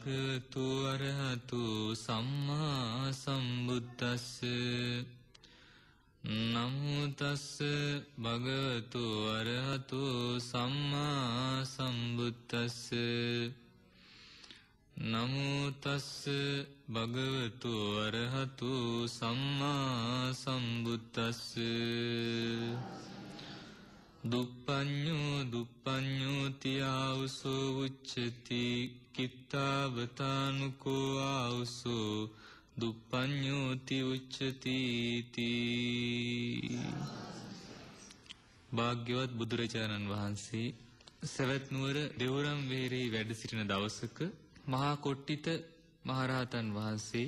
භගතුවරහතු සම්මා සම්බුද්දස්ස නමුතස්ස භගවතු වරහතු සම්මා සම්බුද්දස්ස නමුතස්ස භගවතු වරහතු සම්මා සම්බුද්දස්ස දුප්පඥෝ දුප්පඥෝතියාවුසෝ උච්චති කිත්තාවතානුකෝ ආවුසෝ දුප්පඥෝති උච්චතීති භාග්‍යවත් බුදුරජාණන් වහන්සේ සැවැත්නුවර දෙවරම් වේරේ වැඩ සිටින දවසක මහා කොට්ටිත මහරහතන් වහන්සේ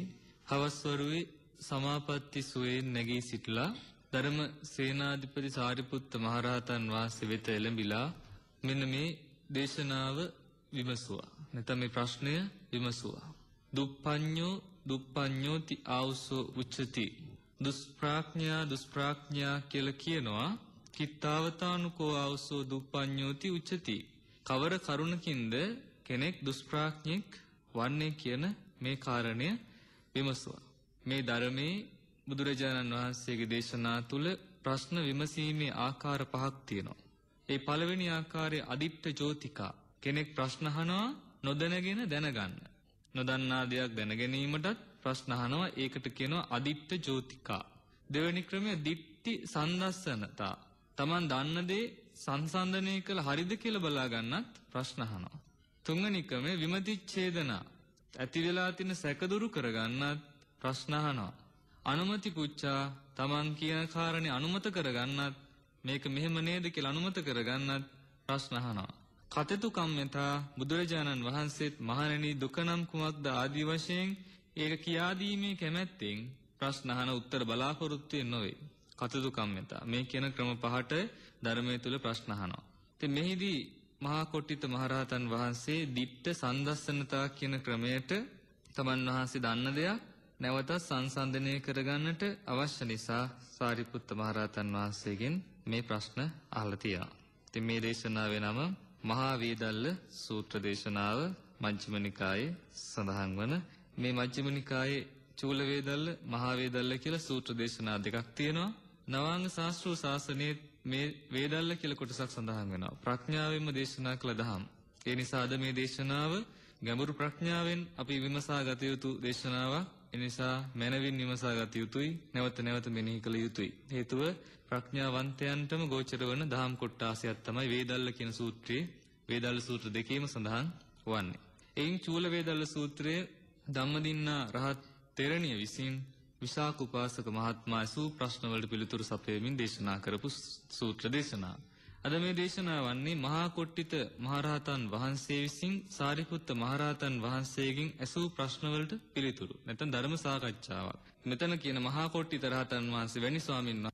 හවස්වරුවේ සමාපatti සුවයෙන් නැගී සිටලා ධර්ම සේනාධිපති සාරිපුත්ත මහරහතන් වහන්සේ වෙත එළඹිලා මෙන්න මේ දේශනාව විමසුවා. නැතම මේ ප්‍රශ්නය විමසුවා. දුප්පඤ්ඤෝ දුප්පඤ්ඤෝති ආවුසෝ උච්චති. දුෂ්ප්‍රඥා දුෂ්ප්‍රඥා කියලා කියනවා කිත්තාවතානුකෝ ආවුසෝ දුප්පඤ්ඤෝති උච්චති. කවර කරුණකින්ද කෙනෙක් දුෂ්ප්‍රඥෙක් වන්නේ කියන මේ කාරණය විමසුවා. මේ ධර්මයේ බුදුරජාණන් වහන්සේගේ දේශනා තුළ ප්‍රශ්න විමසීමේ ආකාර පහක් තියෙනවා. ඒ පළවෙනි ආකාරයේ අදිත්ත ජෝතිකා කෙනෙක් ප්‍රශ්න අහනවා නොදැනගෙන දැනගන්න. නොදන්නා දෙයක් දැනගැනීමටත් ප්‍රශ්න අහනවා ඒකට කියනවා අදිත්ත ජෝතිකා. දෙවැනි ක්‍රමය දිට්ටි සම්දස්සනතා. Taman දන්න දේ සංසන්දනය කළ හරිද කියලා බලා ගන්නත් ප්‍රශ්න අහනවා. තුන්වෙනි ක්‍රමය විමතිච්ඡේදනා. ඇති වෙලා තියෙන සැක දුරු කරගන්නත් ප්‍රශ්න අහනවා. අනුමති කුච්චා තමන් කියන කාරණේ අනුමත කරගන්නත් මේක මෙහෙම නේද කියලා අනුමත කරගන්නත් ප්‍රශ්න අහනවා. කතතුකම් යථා බුදුරජාණන් වහන්සේත් මහණෙනි දුක නම් කුමක්ද ආදී වශයෙන් ඒක කියා දීමේ කැමැත්තෙන් ප්‍රශ්න අහන උත්තර බලාපොරොත්තු නොවේ. කතතුකම් යථා මේ කියන ක්‍රම පහට ධර්මයේ තුල ප්‍රශ්න අහනවා. ඉතින් මෙහිදී මහා කොට්ටිත මහරහතන් වහන්සේ ditth sandassanata කියන ක්‍රමයට තමන් වහන්සේ දන්න දෙයක් නැවතත් සංසන්දනය කරගන්නට අවශ්‍ය නිසා සාරිපුත්ත මහරහතන් වහන්සේගෙන් මේ ප්‍රශ්න අහලා තියෙනවා. ඉතින් මේ දේශනාවේ නම මහා වේදල්ල සූත්‍ර දේශනාව මජ්ක්‍ධිම නිකායේ සඳහන් වන මේ මජ්ක්‍ධිම නිකායේ චූල වේදල්ල මහා වේදල්ල කියලා සූත්‍ර දේශනා දෙකක් තියෙනවා. නවාංග ශාස්ත්‍රීය ශාසනයේ මේ වේදල්ල කියලා කොටසක් සඳහන් වෙනවා. ප්‍රඥාවෙන්ම දේශනා කළ දහම්. ඒ නිසාද මේ දේශනාව ගැඹුරු ප්‍රඥාවෙන් අපි විමසා ගත යුතු දේශනාවක් එනිසා මනවින් විමසා ගත යුතුයි නැවත නැවත මෙනෙහි කළ යුතුයි. හේතුව ප්‍රඥාවන්තයන්ටම ගෝචර වන දහම් කොට්ටාසයක් තමයි වේදල්ල කියන සූත්‍රයේ වේදල්ල සූත්‍ර දෙකේම සඳහන් වන්නේ. එයින් චූල වේදල්ල සූත්‍රයේ ධම්මදින්නා රහත් තෙරණිය විසින් විසාක උපාසක මහත්මයා සූ ප්‍රශ්නවලට පිළිතුරු සපයමින් දේශනා කරපු සූත්‍ර දේශනාව. අද මේ දේශනාව වන්නේ මහා කොට්ටිත මහරහතන් වහන්සේ විසින් සාරිපුත්ත මහරහතන් වහන්සේගෙන් ඇසූ ප්‍රශ්නවලට පිළිතුරු. නැත්නම් ධර්ම සාකච්ඡාවක්. මෙතන කියන මහා කොට්ටිත රහතන් වහන්සේ වැනි ස්වාමින්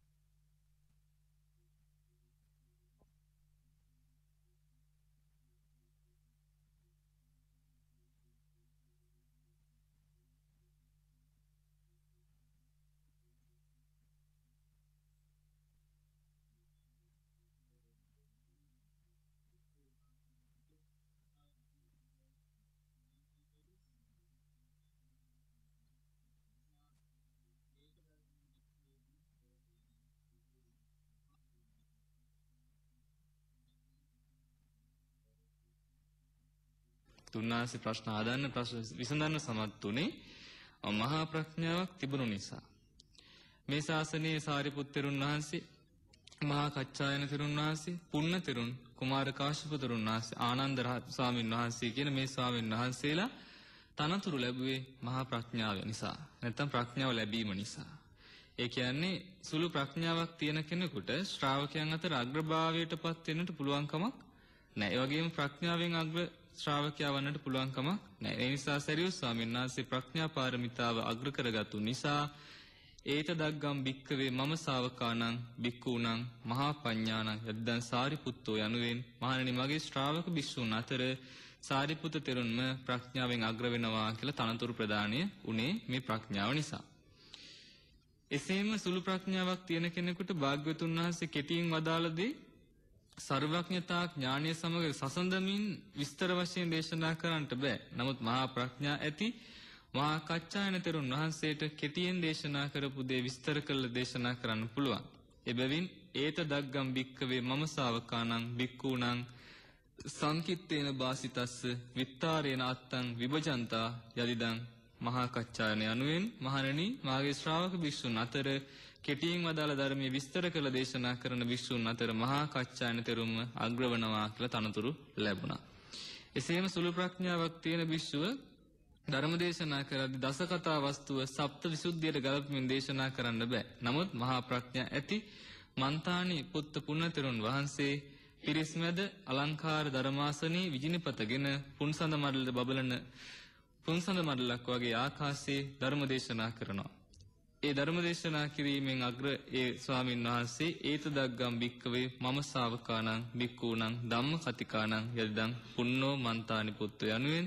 තුන්වහන්සේ ප්‍රශ්න ආදන්න ප්‍රශ්න විසඳන්න සමත් උනේ මහා ප්‍රඥාවක් තිබුණු නිසා. මේ ශාසනයේ සාරිපුත්තරුන් වහන්සේ මහා කච්චායන තෙරුන් වහන්සේ, පුන්න තෙරුන්, කුමාර කාශ්‍යප තෙරුන් වහන්සේ, ආනන්ද ස්වාමීන් වහන්සේ කියන මේ ස්වාමීන් වහන්සේලා තනතුරු ලැබුවේ මහා ප්‍රඥාව නිසා. නැත්තම් ප්‍රඥාව ලැබීම නිසා. ඒ කියන්නේ සුළු ප්‍රඥාවක් තියෙන කෙනෙකුට ශ්‍රාවකයන් අතර අග්‍රභාවයට පත් වෙන්නට පුළුවන්කමක් නැහැ. ඒ වගේම ප්‍රඥාවෙන් අග්‍ර ශ්‍රාවකයා වන්නට පුළුවන්කමක් නැහැ. ඒ නිසා සරියුත් ස්වාමීන් වහන්සේ ප්‍රඥා පාරමිතාව අග්‍ර කරගත්තු නිසා ඒත දග්ගම් භික්කවේ මම ශාවකාණං භික්ඛූණං මහා පඤ්ඤාණං යද්දන් සාරිපුත්තෝ යනුවෙන් මහණෙනි මගේ ශ්‍රාවක භික්ෂූන් අතර සාරිපුත තෙරුන්ම ප්‍රඥාවෙන් අග්‍ර වෙනවා කියලා තනතුරු ප්‍රදානය උනේ මේ ප්‍රඥාව නිසා. එසේම සුළු ප්‍රඥාවක් තියෙන කෙනෙකුට භාග්‍යවතුන් වහන්සේ කෙටියෙන් වදාළ දේ සර්වඥතා ඥානය සමග සසඳමින් විස්තර වශයෙන් දේශනා කරන්නට බෑ. නමුත් මහා ප්‍රඥා ඇති මහා කච්චායන තෙරුන් වහන්සේට කෙටියෙන් දේශනා කරපු දේ විස්තර කළ දේශනා කරන්න පුළුවන්. එබැවින් ඒත දග්ගම් භික්කවේ මම ශාවකානං භික්ඛූණං සංකිත්තේන වාසිතස්ස විත්තාරේන අත්තං විභජන්තා යදිදං මහා කච්චායන යනුවෙන් මහණෙනි මාගේ ශ්‍රාවක භික්ෂුන් අතර කෙටියෙන් වදාළ ධර්මයේ විස්තර කළ දේශනා කරන වික්ෂූන් අතර මහා කච්චායන තෙරුම අග්‍රවනවා කියලා තනතුරු ලැබුණා. එසේම සුළු ප්‍රඥාවක් තියෙන භික්ෂුව ධර්ම දේශනා කරද්දී දස කතා වස්තුව සප්ත විසුද්ධියට ගලපමින් දේශනා කරන්න බෑ. නමුත් මහා ප්‍රඥා ඇති මන්තානි පුත්ත පුණ්‍යතරුන් වහන්සේ පිරිස් මැද අලංකාර ධර්මාසනයේ විජිනපතගෙන පුන්සඳ මඩලද බබලන පුන්සඳ මඩලක් වගේ ආකාශයේ ධර්ම දේශනා කරනවා. ඒ ධර්ම දේශනා කිරීමෙන් අග්‍ර ඒ ස්වාමින් වහන්සේ ඒත දක්ගම් භික්කවේ මම ශාවකානං භික්කූණං ධම්ම කතිකානං යදිදං පුන්නෝ මන්තානි පුත්තු යනුවෙන්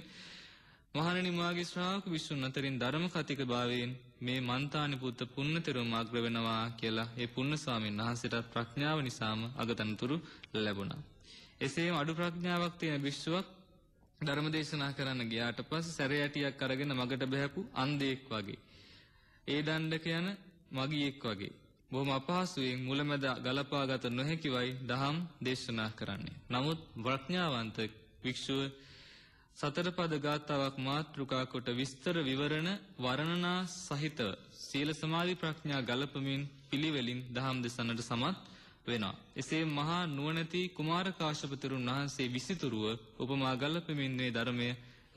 මහණනි මාගේ ශ්‍රාවක විසුන් අතරින් ධර්ම කතික භාවයෙන් මේ මන්තානි පුත්ත පුන්නතෙරුම අග්‍ර වෙනවා කියලා ඒ පුන්න ස්වාමීන් වහන්සේට ප්‍රඥාව නිසාම අගතනතුරු ලැබුණා. එසේම අඩු ප්‍රඥාවක් තියෙන භික්ෂුවක් ධර්ම දේශනා කරන්න ගියාට පස්සේ සැරයටියක් අරගෙන මගට බහැපු අන්ධයෙක් වගේ ඒ දණ්ඩක යන මගියෙක් වගේ. බොහොම අපහසුවෙන් මුලමැද ගලපාගත නොහැකිවයි දහම් දේශනා කරන්නේ. නමුත් ප්‍රඥාවන්ත වික්ෂුව සතර පද ගාතාවක් මාතෘකා කොට විස්තර විවරණ වර්ණනා සහිතව සීල සමාධි ප්‍රඥා ගලපමින් පිළිවෙලින් දහම් දෙසනට සමත් වෙනවා. එසේ මහා නුවණැති කුමාර කාශ්‍යප තෙරුන් වහන්සේ විසිතුරුව උපමා ගලපමින් මේ ධර්මය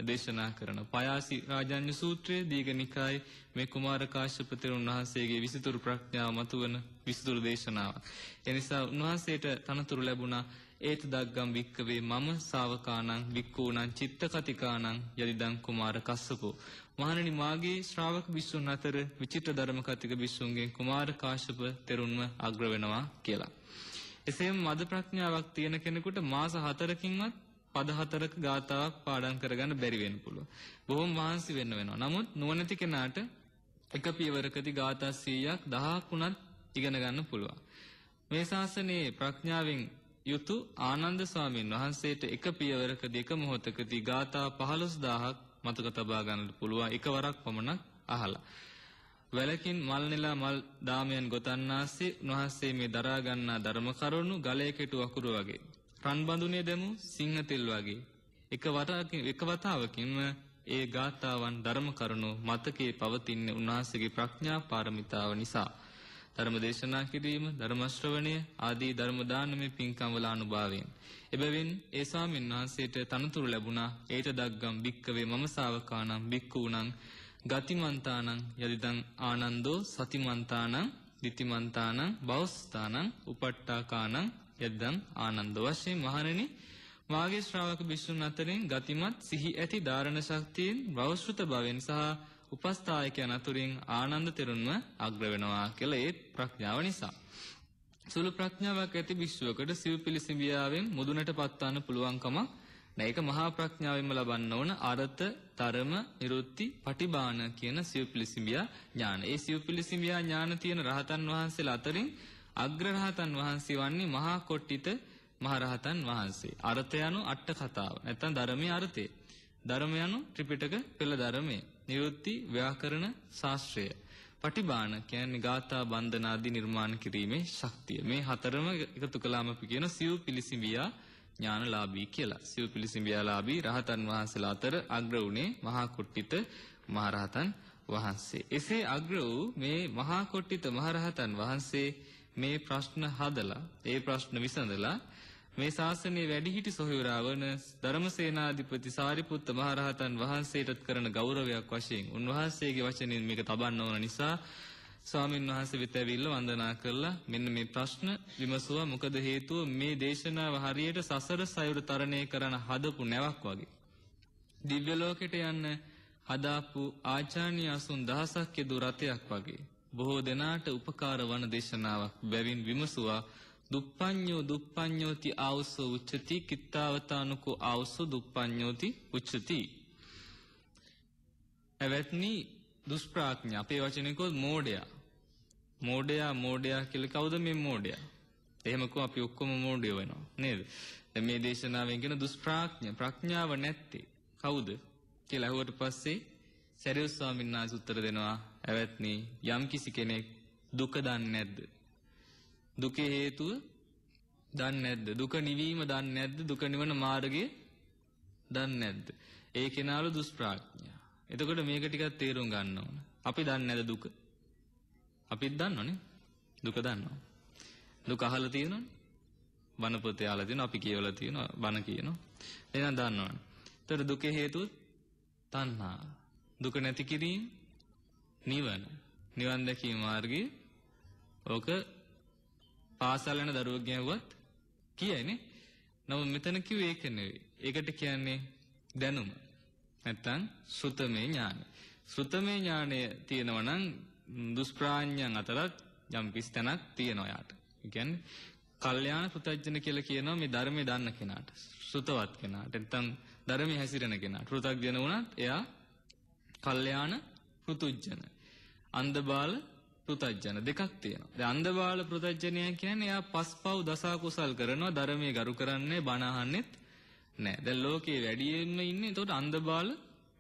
දේශනා කරන පයාසි රාජාන්‍ය සූත්‍රයේ දීඝනිකායේ මේ කුමාර කාශ්‍යප තෙරුන් වහන්සේගේ විසිතුරු ප්‍රඥාව මතුවන විසිතුරු දේශනාවක්. එනිසා උන්වහන්සේට තනතුරු ලැබුණා ඒත දග්ගම් වික්කවේ මම ශාවකානං වික්කූණං චිත්තකතිකානං යදිදං කුමාර කස්සපෝ මහණනි මාගේ ශ්‍රාවක භික්ෂුන් අතර විචිත්‍ර ධර්ම කතික භික්ෂුන්ගෙන් කුමාර කාශ්‍යප තෙරුන්ම අග්‍ර වෙනවා කියලා. එසේම මද ප්‍රඥාවක් තියෙන කෙනෙකුට මාස 4කින්වත් පදහතරක ගාථාවක් පාඩම් කරගන්න බැරි වෙන්න පුළුවන්. බොහොම මහන්සි වෙන්න වෙනවා. නමුත් නුවණැති කෙනාට එක පියවරකදී ගාථා 100ක් 1000ක් උනත් ඉගෙන ගන්න පුළුවන්. මේ ශාසනයේ ප්‍රඥාවෙන් යුතු ආනන්ද ස්වාමීන් වහන්සේට එක පියවරකදී එක මොහොතකදී ගාථා 15000ක් මතක තබා ගන්න පුළුවන් එකවරක් පමණ අහලා. වැලකින් මල් නෙලා මල් දාමයන් ගොතන්නාසේ උන්වහන්සේ මේ දරා ගන්නා ධර්ම කරුණු ගලේ කෙටු අකුරු වගේ රන්බඳුනේ දැමූ සිංහතෙල් වගේ එක වතාවකින් එක වතාවකින්ම ඒ ගාථාවන් ධර්ම කරුණු මතකයේ පවතින උන්වහන්සේගේ ප්‍රඥා පාරමිතාව නිසා ධර්ම දේශනා කිරීම ධර්ම ශ්‍රවණය ආදී ධර්ම දානමේ පින්කම් වල අනුභවයෙන් එබැවින් ඒ ස්වාමීන් වහන්සේට තනතුරු ලැබුණා ඒට දග්ගම් බික්කවේ මම ශාවකානම් බික්කූණං ගතිමන්තානං යදිදං ආනන්දෝ සතිමන්තානං දිතිමන්තානං බෞස්ථානං උපට්ඨාකානං යද්දම් ආනන්ද වශයෙන් මහණෙනි මාගේ ශ්‍රාවක භික්ෂුන් අතරින් ගතිමත් සිහි ඇති ධාරණ ශක්තියෙන් බෞස්ෘත භවෙන් සහ උපස්ථායකයන් අතුරින් ආනන්ද තෙරුන්ම අග්‍ර වෙනවා කියලා ඒ ප්‍රඥාව නිසා. සුළු ප්‍රඥාවක් ඇති භික්ෂුවකට සිව් පිළිසිඹියාවෙන් මුදුනට පත්වන්න පුළුවන්කම නැහැ. ඒක මහා ප්‍රඥාවෙන්ම ලබන්න ඕන අරත, තරම, නිරුත්ති, පටිභාන කියන සිව් පිළිසිඹියා ඥාන. ඒ සිව් පිළිසිඹියා ඥාන තියෙන රහතන් වහන්සේලා අතරින් අග්‍රරහතන් වහන්සේ වන්නේ මහා කොට්ටිත මහරහතන් වහන්සේ. අර්ථය anu අට කතාව. නැත්නම් ධර්මයේ අර්ථය. ධර්මය anu ත්‍රිපිටක පෙළ ධර්මයේ. නිරුත්ති ව්‍යාකරණ ශාස්ත්‍රය. පටිබාන කියන්නේ ගාථා බන්ධනාදී නිර්මාණ කිරීමේ ශක්තිය. මේ හතරම එකතු කළාම අපි කියන සිව් පිලිසිඹියා ඥානලාභී කියලා. සිව් පිලිසිඹියාලාභී රහතන් වහන්සේලා අතර අග්‍ර වුණේ මහා කුට්ටිත මහරහතන් වහන්සේ. එසේ අග්‍ර වූ මේ මහා කුට්ටිත මහරහතන් වහන්සේ මේ ප්‍රශ්න හදලා ඒ ප්‍රශ්න විසඳලා මේ ශාසනයේ වැඩිහිටි සොහොයුරා වන ධර්මසේනාධිපති සාරිපුත්ත මහරහතන් වහන්සේටත් කරන ගෞරවයක් වශයෙන් උන්වහන්සේගේ වචනින් මේක තබන්න ඕන නිසා ස්වාමීන් වහන්සේ වෙත ඇවිල්ලා වන්දනා කරලා මෙන්න මේ ප්‍රශ්න විමසුවා මොකද හේතුව මේ දේශනාව හරියට සසර සයුර තරණය කරන හදපු නැවක් වගේ දිව්‍ය ලෝකෙට යන්න හදාපු ආචාර්ය අසුන් දහසක් යදු රතයක් වගේ බොහෝ දෙනාට උපකාර වන දේශනාවක් බැවින් විමසුවා දුප්පඤ්ඤෝ දුප්පඤ්ඤෝති ආවසෝ උච්චති කිත්තාවතානුකෝ ආවසෝ දුප්පඤ්ඤෝති උච්චති එවත්නි දුෂ්ප්‍රඥ අපේ වචනකොත් මෝඩයා මෝඩයා මෝඩයා කියලා කවුද මේ මෝඩයා එහෙමකෝ අපි ඔක්කොම මෝඩයෝ වෙනවා නේද දැන් මේ දේශනාවෙන් කියන දුෂ්ප්‍රඥ ප්‍රඥාව නැත්තේ කවුද කියලා අහුවට පස්සේ සරියුස් ස්වාමීන් වහන්සේ උත්තර දෙනවා "ඇවැත්නි යම් කිසි කෙනෙක් දුක දන්නේ නැද්ද? දුකේ හේතුව දන්නේ නැද්ද? දුක නිවීම දන්නේ නැද්ද? දුක නිවන මාර්ගය දන්නේ නැද්ද? ඒ කෙනාලු දුෂ්ප්‍රඥා. එතකොට මේක ටිකක් තේරුම් ගන්න ඕන. අපි දන්නේ නැද දුක? අපිත් දන්නවනේ. දුක දන්නවා. දුක අහලා තියෙනවනේ. වනපොතේ අහලා තියෙනවා, අපි කියවලා තියෙනවා, බන කියනවා. එහෙනම් දන්නවනේ. ඒතර දුකේ හේතුව තණ්හා. දුක නැති කිරීම නිවන නිවන් දැකීම මාර්ගයේ ඕක පාසල් යන දරුවෙක් ගැහුවත් කියයිනේ නමුත් මෙතන කිව්වේ ඒක නෙවෙයි ඒකට කියන්නේ දැනුම නැත්තම් සුතමේ ඥානය සුතමේ ඥානය තියෙනවා නම් දුෂ්ප්‍රාඥයන් අතරත් යම් කිසි තැනක් තියෙනවා යාට ඒ කියන්නේ කල්යාණ පෘතජන කියලා කියනවා මේ ධර්මය දන්න කෙනාට සුතවත් කෙනාට නැත්තම් ධර්මයේ හැසිරෙන කෙනාට පෘතග්ජන වුණත් එයා කල්යාණ පෘතුජ්ජන. අන්දබාල පෘතජ්ජන දෙකක් තියෙනවා. දැන් අන්දබාල පෘතජ්ජනය කියන්නේ එයා පස්පව් දසා කුසල් කරනවා ධර්මයේ ගරු කරන්නේ බණ අහන්නෙත් නැහැ. දැන් ලෝකේ වැඩියෙන්ම ඉන්නේ එතකොට අන්දබාල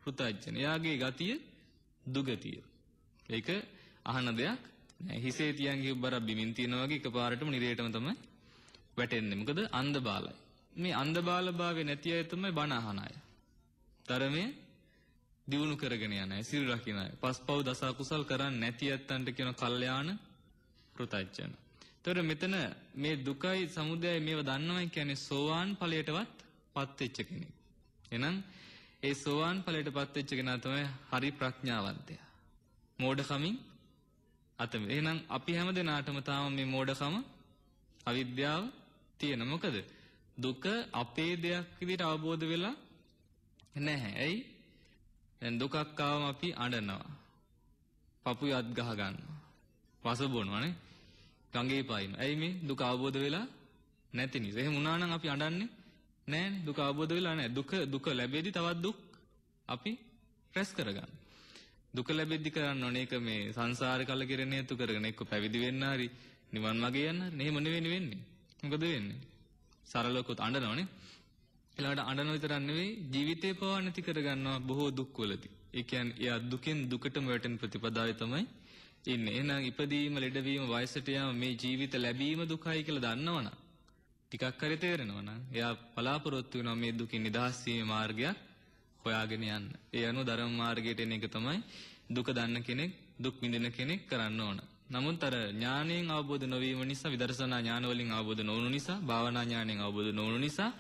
පෘතජ්ජන. එයාගේ ගතිය දුගතිය. ඒක අහන දෙයක් නෑ. හිසේ තියන් ගිහ බර බිමින් තියනවා වගේ එකපාරටම නිරේටම තමයි වැටෙන්නේ. මොකද අන්දබාලයි. මේ අන්දබාල භාවය නැති අය තමයි බණ අහන අය. ධර්මයේ දියුණු කරගෙන යන අය, සිල් රකින අය. පස්පව් දස අකුසල් කරන්නේ නැති ඇත්තන්ට කියන කල්යාණ ප්‍රතඥ. ඒතර මෙතන මේ දුකයි සමුදයයි මේව දන්නවා කියන්නේ සෝවාන් ඵලයටවත් පත් වෙච්ච කෙනෙක්. එහෙනම් ඒ සෝවාන් ඵලයට පත් වෙච්ච කෙනා තමයි හරි ප්‍රඥාවන්තයා. මෝඩකමින් අතම. එහෙනම් අපි හැමදෙනාටම තාම මේ මෝඩකම අවිද්‍යාව තියෙන. මොකද දුක අපේ දෙයක් විදිහට අවබෝධ වෙලා නැහැ. ඇයි? දැන් දුකක් ආවම අපි අඬනවා. පපුව අත් ගහ ගන්නවා. වස බොනවානේ. ගඟේ පායින. ඇයි මේ දුක අවබෝධ වෙලා නැති නිසා. එහෙම වුණා නම් අපි අඬන්නේ නෑනේ. දුක අවබෝධ වෙලා නෑ. දුක දුක ලැබෙද්දි තවත් දුක් අපි රැස් කරගන්න. දුක ලැබෙද්දි කරන්න ඕනේ ඒක මේ සංසාර කලකිරෙන හේතු කරගෙන එක්ක පැවිදි වෙන්න හරි නිවන් මාගේ යන්න. එහෙම නෙවෙයි වෙන්නේ. මොකද වෙන්නේ? සරලවකොත් අඬනවනේ. එලාට අඬන විතරක් නෙවෙයි ජීවිතේ පවා නැති කරගන්නවා බොහෝ දුක්වලදී. ඒ කියන්නේ එයා දුකෙන් දුකටම වැටෙන ප්‍රතිපදාවේ තමයි ඉන්නේ. එහෙනම් ඉපදීම, ලෙඩවීම, වයසට යාම මේ ජීවිත ලැබීම දුකයි කියලා දන්නවනම් ටිකක් හරි තේරෙනවා නම් එයා බලාපොරොත්තු වෙනවා මේ දුකින් නිදහස් වීමේ මාර්ගයක් හොයාගෙන යන්න. ඒ අනුව ධර්ම මාර්ගයට එන එක තමයි දුක දන්න කෙනෙක්, දුක් විඳින කෙනෙක් කරන්න ඕන. නමුත් අර ඥාණයෙන් අවබෝධ නොවීම නිසා විදර්ශනා ඥාන වලින් අවබෝධ නොවුණු නිසා, භාවනා ඥාණයෙන් අවබෝධ නොවුණු නිසා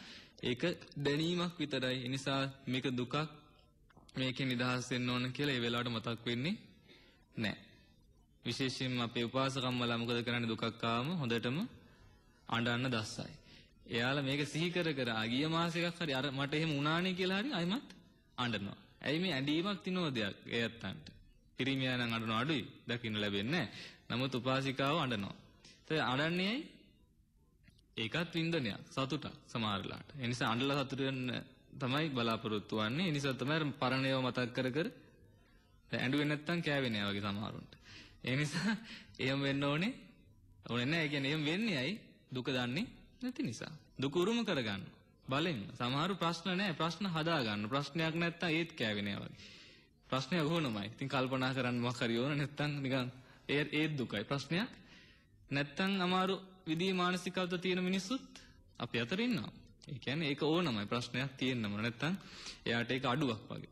ඒක දැනීමක් විතරයි. ඒ නිසා මේක දුකක් මේකෙන් නිදහස් වෙන්න ඕන කියලා ඒ වෙලාවට මතක් වෙන්නේ නැහැ. විශේෂයෙන්ම අපේ උපාසකම්මලා මොකද කරන්නේ දුකක් ආවම හොඳටම අඬන්න දැස්සයි. එයාලා මේක සිහි කර කර ගිය මාසෙකක් හරි අර මට එහෙම වුණානේ කියලා හරි අයිමත් අඬනවා. ඇයි මේ ඇඬීමක් තිනෝ දෙයක් ඒ අත්තන්ට. පිරිමියා නම් අඬන අඩුයි දකින්න ලැබෙන්නේ නැහැ. නමුත් උපාසිකාව අඬනවා. ඒ අඬන්නේ ඇයි? ඒකත් වින්දනයක් සතුටක් සමහරලාට. ඒ නිසා අඬලා සතුට වෙන්න තමයි බලාපොරොත්තු වෙන්නේ. ඒ නිසා තමයි පරණේව මතක් කර කර ඇඬුවේ නැත්තම් කෑවේ නෑ වගේ සමහරුන්ට. ඒ නිසා එහෙම වෙන්න ඕනේ. ඕනේ නෑ. ඒ කියන්නේ එහෙම වෙන්නේ ඇයි? දුක දන්නේ නැති නිසා. දුක උරුම කරගන්න. බලෙන් සමහරු ප්‍රශ්න නෑ. ප්‍රශ්න හදාගන්න. ප්‍රශ්නයක් නැත්තම් ඒත් කෑවේ නෑ වගේ. ප්‍රශ්නය ඕනමයි. ඉතින් කල්පනා කරන්න මොකක් හරි ඕන නැත්තම් නිකන් ඒ ඒත් දුකයි. ප්‍රශ්නයක් නැත්තම් අමාරු විදී මානසිකවද තියෙන මිනිස්සුත් අපි අතර ඉන්නවා. ඒ කියන්නේ ඒක ඕනමයි ප්‍රශ්නයක් තියෙන්නම නැත්තම් එයාට ඒක අඩුවක් වගේ.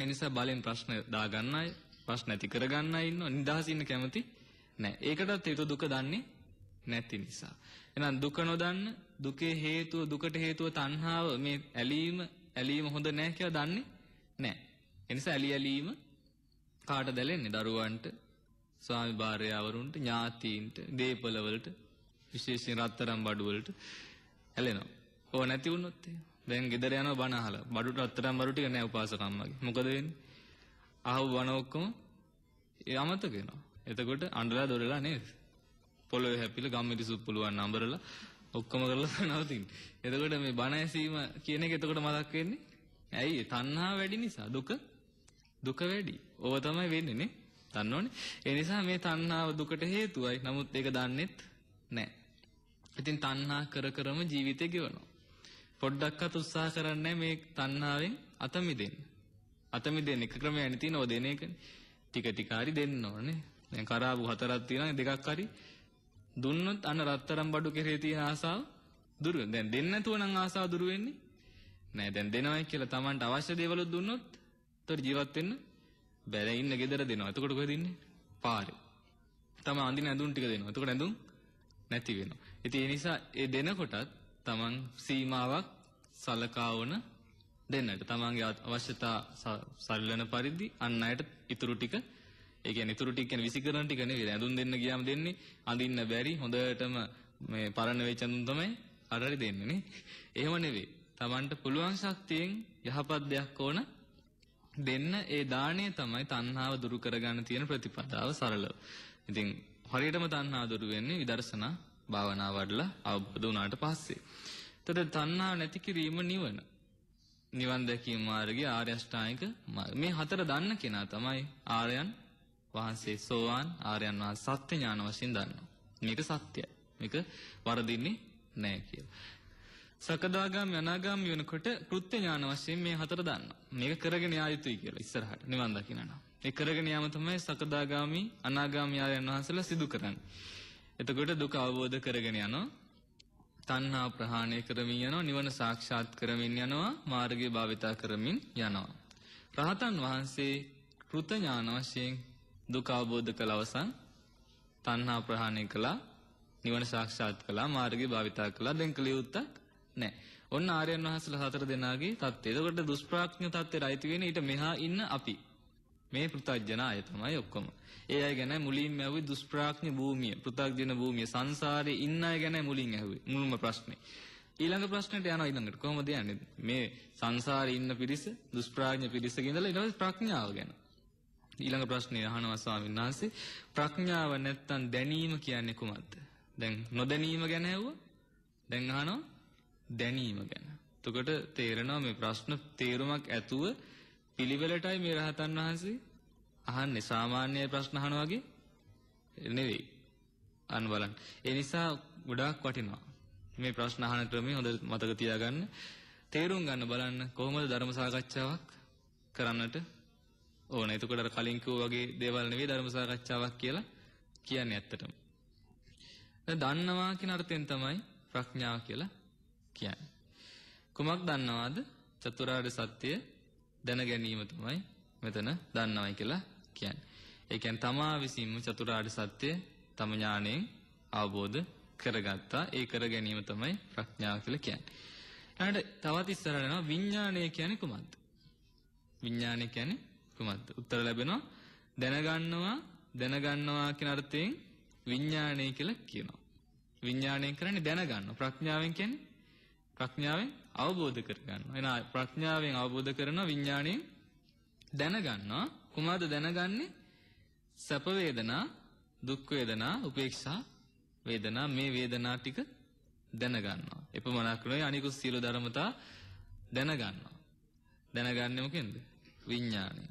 ඒ නිසා බලෙන් ප්‍රශ්න දාගන්න අය ප්‍රශ්න ඇති කරගන්න අය ඉන්නවා. නිදහස ඉන්න කැමති නැහැ. ඒකටත් හේතුව දුක දන්නේ නැති නිසා. එහෙනම් දුක නොදන්න දුකේ හේතුව දුකට හේතුව තණ්හාව මේ ඇලීම ඇලීම හොඳ නැහැ කියලා දන්නේ නැහැ. ඒ නිසා ඇලි ඇලීම කාට දැලෙන්නේ? දරුවන්ට, ස්වාමි භාර්යාවරුන්ට, ඥාතීන්ට, දේපලවලට විශේෂයෙන් රත්තරම් බඩුවලට ඇලෙනවා. ඕ නැති වුණොත් දැන් ගෙදර යනවා බණ අහලා. බඩුට රත්තරම් බඩු ටික නැහැ උපාසකම්මගේ. මොකද වෙන්නේ? අහව බණ ඔක්කොම ඒ අමතක වෙනවා. එතකොට අඬලා දොරලා නේද? පොළොවේ හැපිලා ගම්මිටි සුප් පුළුවන් නඹරලා ඔක්කොම කරලා නවතින්නේ. එතකොට මේ බණ ඇසීම කියන එක එතකොට මතක් වෙන්නේ. ඇයි? තණ්හා වැඩි නිසා දුක දුක වැඩි. ඕව තමයි වෙන්නේ නේ. දන්නවනේ. ඒ නිසා මේ තණ්හාව දුකට හේතුවයි. නමුත් ඒක දන්නෙත් නෑ. ඉතින් තණ්හා කර කරම ජීවිතය ගෙවනවා. පොඩ්ඩක්වත් උත්සාහ කරන්නේ මේ තණ්හාවෙන් අත මිදෙන්න. අත මිදෙන්න එක ක්‍රමයක් තියෙනවා දෙන එක. ටික ටික හරි දෙන්න ඕනේ. දැන් කරාබු හතරක් තියෙනවා දෙකක් හරි දුන්නොත් අන්න රත්තරන් බඩු කෙරේ තියෙන ආසාව දුරු වෙනවා. දැන් දෙන්න නැතුව නම් ආසාව දුරු වෙන්නේ නෑ. දැන් දෙනවයි කියලා Tamanට අවශ්‍ය දේවල් දුන්නොත් උතර ජීවත් වෙන්න බැරෙ ඉන්න gedara දෙනවා. එතකොට කොහෙද ඉන්නේ? පාරේ. තම අඳින ඇඳුම් ටික දෙනවා. එතකොට ඇඳුම් නැති වෙනවා. ඉතින් ඒ නිසා ඒ දෙනකොටත් තමන් සීමාවක් සලකා වුණ දෙන්නට තමන්ගේ අවශ්‍යතා සල්ලන පරිදි අන් අයට ඉතුරු ටික ඒ කියන්නේ ඉතුරු ටික කියන්නේ විසිකරන ටික නෙවෙයි ඇඳුම් දෙන්න ගියාම දෙන්නේ අඳින්න බැරි හොඳටම මේ පරණ වෙච්ච ඇඳුම් තමයි අරරි දෙන්නේ නේ එහෙම නෙවෙයි තමන්ට පුළුවන් ශක්තියෙන් යහපත් දෙයක් ඕන දෙන්න ඒ දාණය තමයි තණ්හාව දුරු කරගන්න තියෙන ප්‍රතිපදාව සරලව ඉතින් හරියටම තණ්හා දුරු වෙන්නේ විදර්ශනා භාවනා වඩලා අවබෝධ වුණාට පස්සේ. එතකොට තණ්හා නැති කිරීම නිවන. නිවන් දැකීම මාර්ගයේ ආර්ය අෂ්ටාංගික මේ හතර දන්න කෙනා තමයි ආර්යයන් වහන්සේ සෝවාන් ආර්යයන් වහන්සේ සත්‍ය ඥාන වශයෙන් දන්නවා. මේක සත්‍යයි. මේක වරදින්නේ නැහැ කියලා. සකදාගාමී අනාගාමී වෙනකොට කෘත්‍ය ඥාන වශයෙන් මේ හතර දන්නවා. මේක කරගෙන ආ යුතුයි කියලා ඉස්සරහට නිවන් දකින්න නම්. ඒ කරගෙන යාම තමයි සකදාගාමි අනාගාමි ආර්යයන් වහන්සේලා සිදු කරන්නේ. එතකොට දුක අවබෝධ කරගෙන යනවා. තණ්හා ප්‍රහාණය කරමින් යනවා නිවන සාක්ෂාත් කරමින් යනවා මාර්ගය භාවිතා කරමින් යනවා. රහතන් වහන්සේ කෘතඥාන වශයෙන් දුක අවබෝධ කළ අවසන් තණ්හා ප්‍රහාණය කළා නිවන සාක්ෂාත් කළා මාර්ගය භාවිතා කළා දැන් කළ යුත්තක් නැහැ. ඔන්න ආර්යයන් වහන්සේලා හතර දෙනාගේ தත්ත්වය. එතකොට දුෂ්ප්‍රඥ தත්ත්වයට අයිති වෙන්නේ ඊට මෙහා ඉන්න අපි. මේ පෘථග්ජන අය තමයි ඔක්කොම. ඒ අය ගැන මුලින්ම ඇහුවේ දුෂ්ප්‍රාඥ භූමිය, පෘථග්ජන භූමිය, සංසාරේ ඉන්න අය ගැන මුලින් ඇහුවේ මුල්ම ප්‍රශ්නේ. ඊළඟ ප්‍රශ්නෙට යනවා ඊළඟට කොහොමද යන්නේ? මේ සංසාරේ ඉන්න පිරිස, දුෂ්ප්‍රාඥ පිරිස ගෙඳලා ඊට පස්සේ ප්‍රඥාව ගැන. ඊළඟ ප්‍රශ්නේ අහනවා ස්වාමීන් වහන්සේ ප්‍රඥාව නැත්තම් දැනීම කියන්නේ කුමක්ද? දැන් නොදැනීම ගැන ඇහුවා. දැන් අහනවා දැනීම ගැන. එතකොට තේරෙනවා මේ ප්‍රශ්න තේරුමක් ඇතුව පිළිවෙලටයි මේ රහතන් වහන්සේ අහන්නේ සාමාන්‍ය ප්‍රශ්න අහන වගේ නෙවෙයි. අන්න බලන්න. ඒ නිසා ගොඩාක් වටිනවා. මේ ප්‍රශ්න අහන ක්‍රමය හොඳට මතක තියාගන්න. තේරුම් ගන්න බලන්න කොහොමද ධර්ම සාකච්ඡාවක් කරන්නට ඕන. එතකොට අර කලින් කිව්වා වගේ දේවල් නෙවෙයි ධර්ම සාකච්ඡාවක් කියලා කියන්නේ ඇත්තටම. දන්නවා කියන අර්ථයෙන් තමයි ප්‍රඥාව කියලා කියන්නේ. කුමක් දන්නවාද? චතුරාර්ය සත්‍ය දැන ගැනීම තමයි මෙතන දන්නවයි කියලා කියන්නේ. ඒ කියන්නේ තමා විසින්ම චතුරාර්ය සත්‍ය තම ඥාණයෙන් අවබෝධ කරගත්තා. ඒ කර ගැනීම තමයි ප්‍රඥාව කියලා කියන්නේ. ඊළඟට තවත් ඉස්සරහට යනවා විඥාණය කියන්නේ කුමක්ද? විඥාණය කියන්නේ කුමක්ද? උත්තර ලැබෙනවා දැනගන්නවා දැනගන්නවා කියන අර්ථයෙන් විඥාණය කියලා කියනවා. විඥාණය කරන්නේ දැනගන්න. ප්‍රඥාවෙන් කියන්නේ ප්‍රඥාවෙන් අවබෝධ කරගන්නවා. එහෙනම් ප්‍රඥාවෙන් අවබෝධ කරනවා විඥාණයෙන් දැනගන්නවා කුමාද දැනගන්නේ සැප වේදනා දුක් වේදනා උපේක්ෂා වේදනා මේ වේදනා ටික දැනගන්නවා එපමණක් නෙවෙයි අනිකුත් සියලු ධර්මතා දැනගන්නවා දැනගන්නේ මොකෙන්ද විඥාණය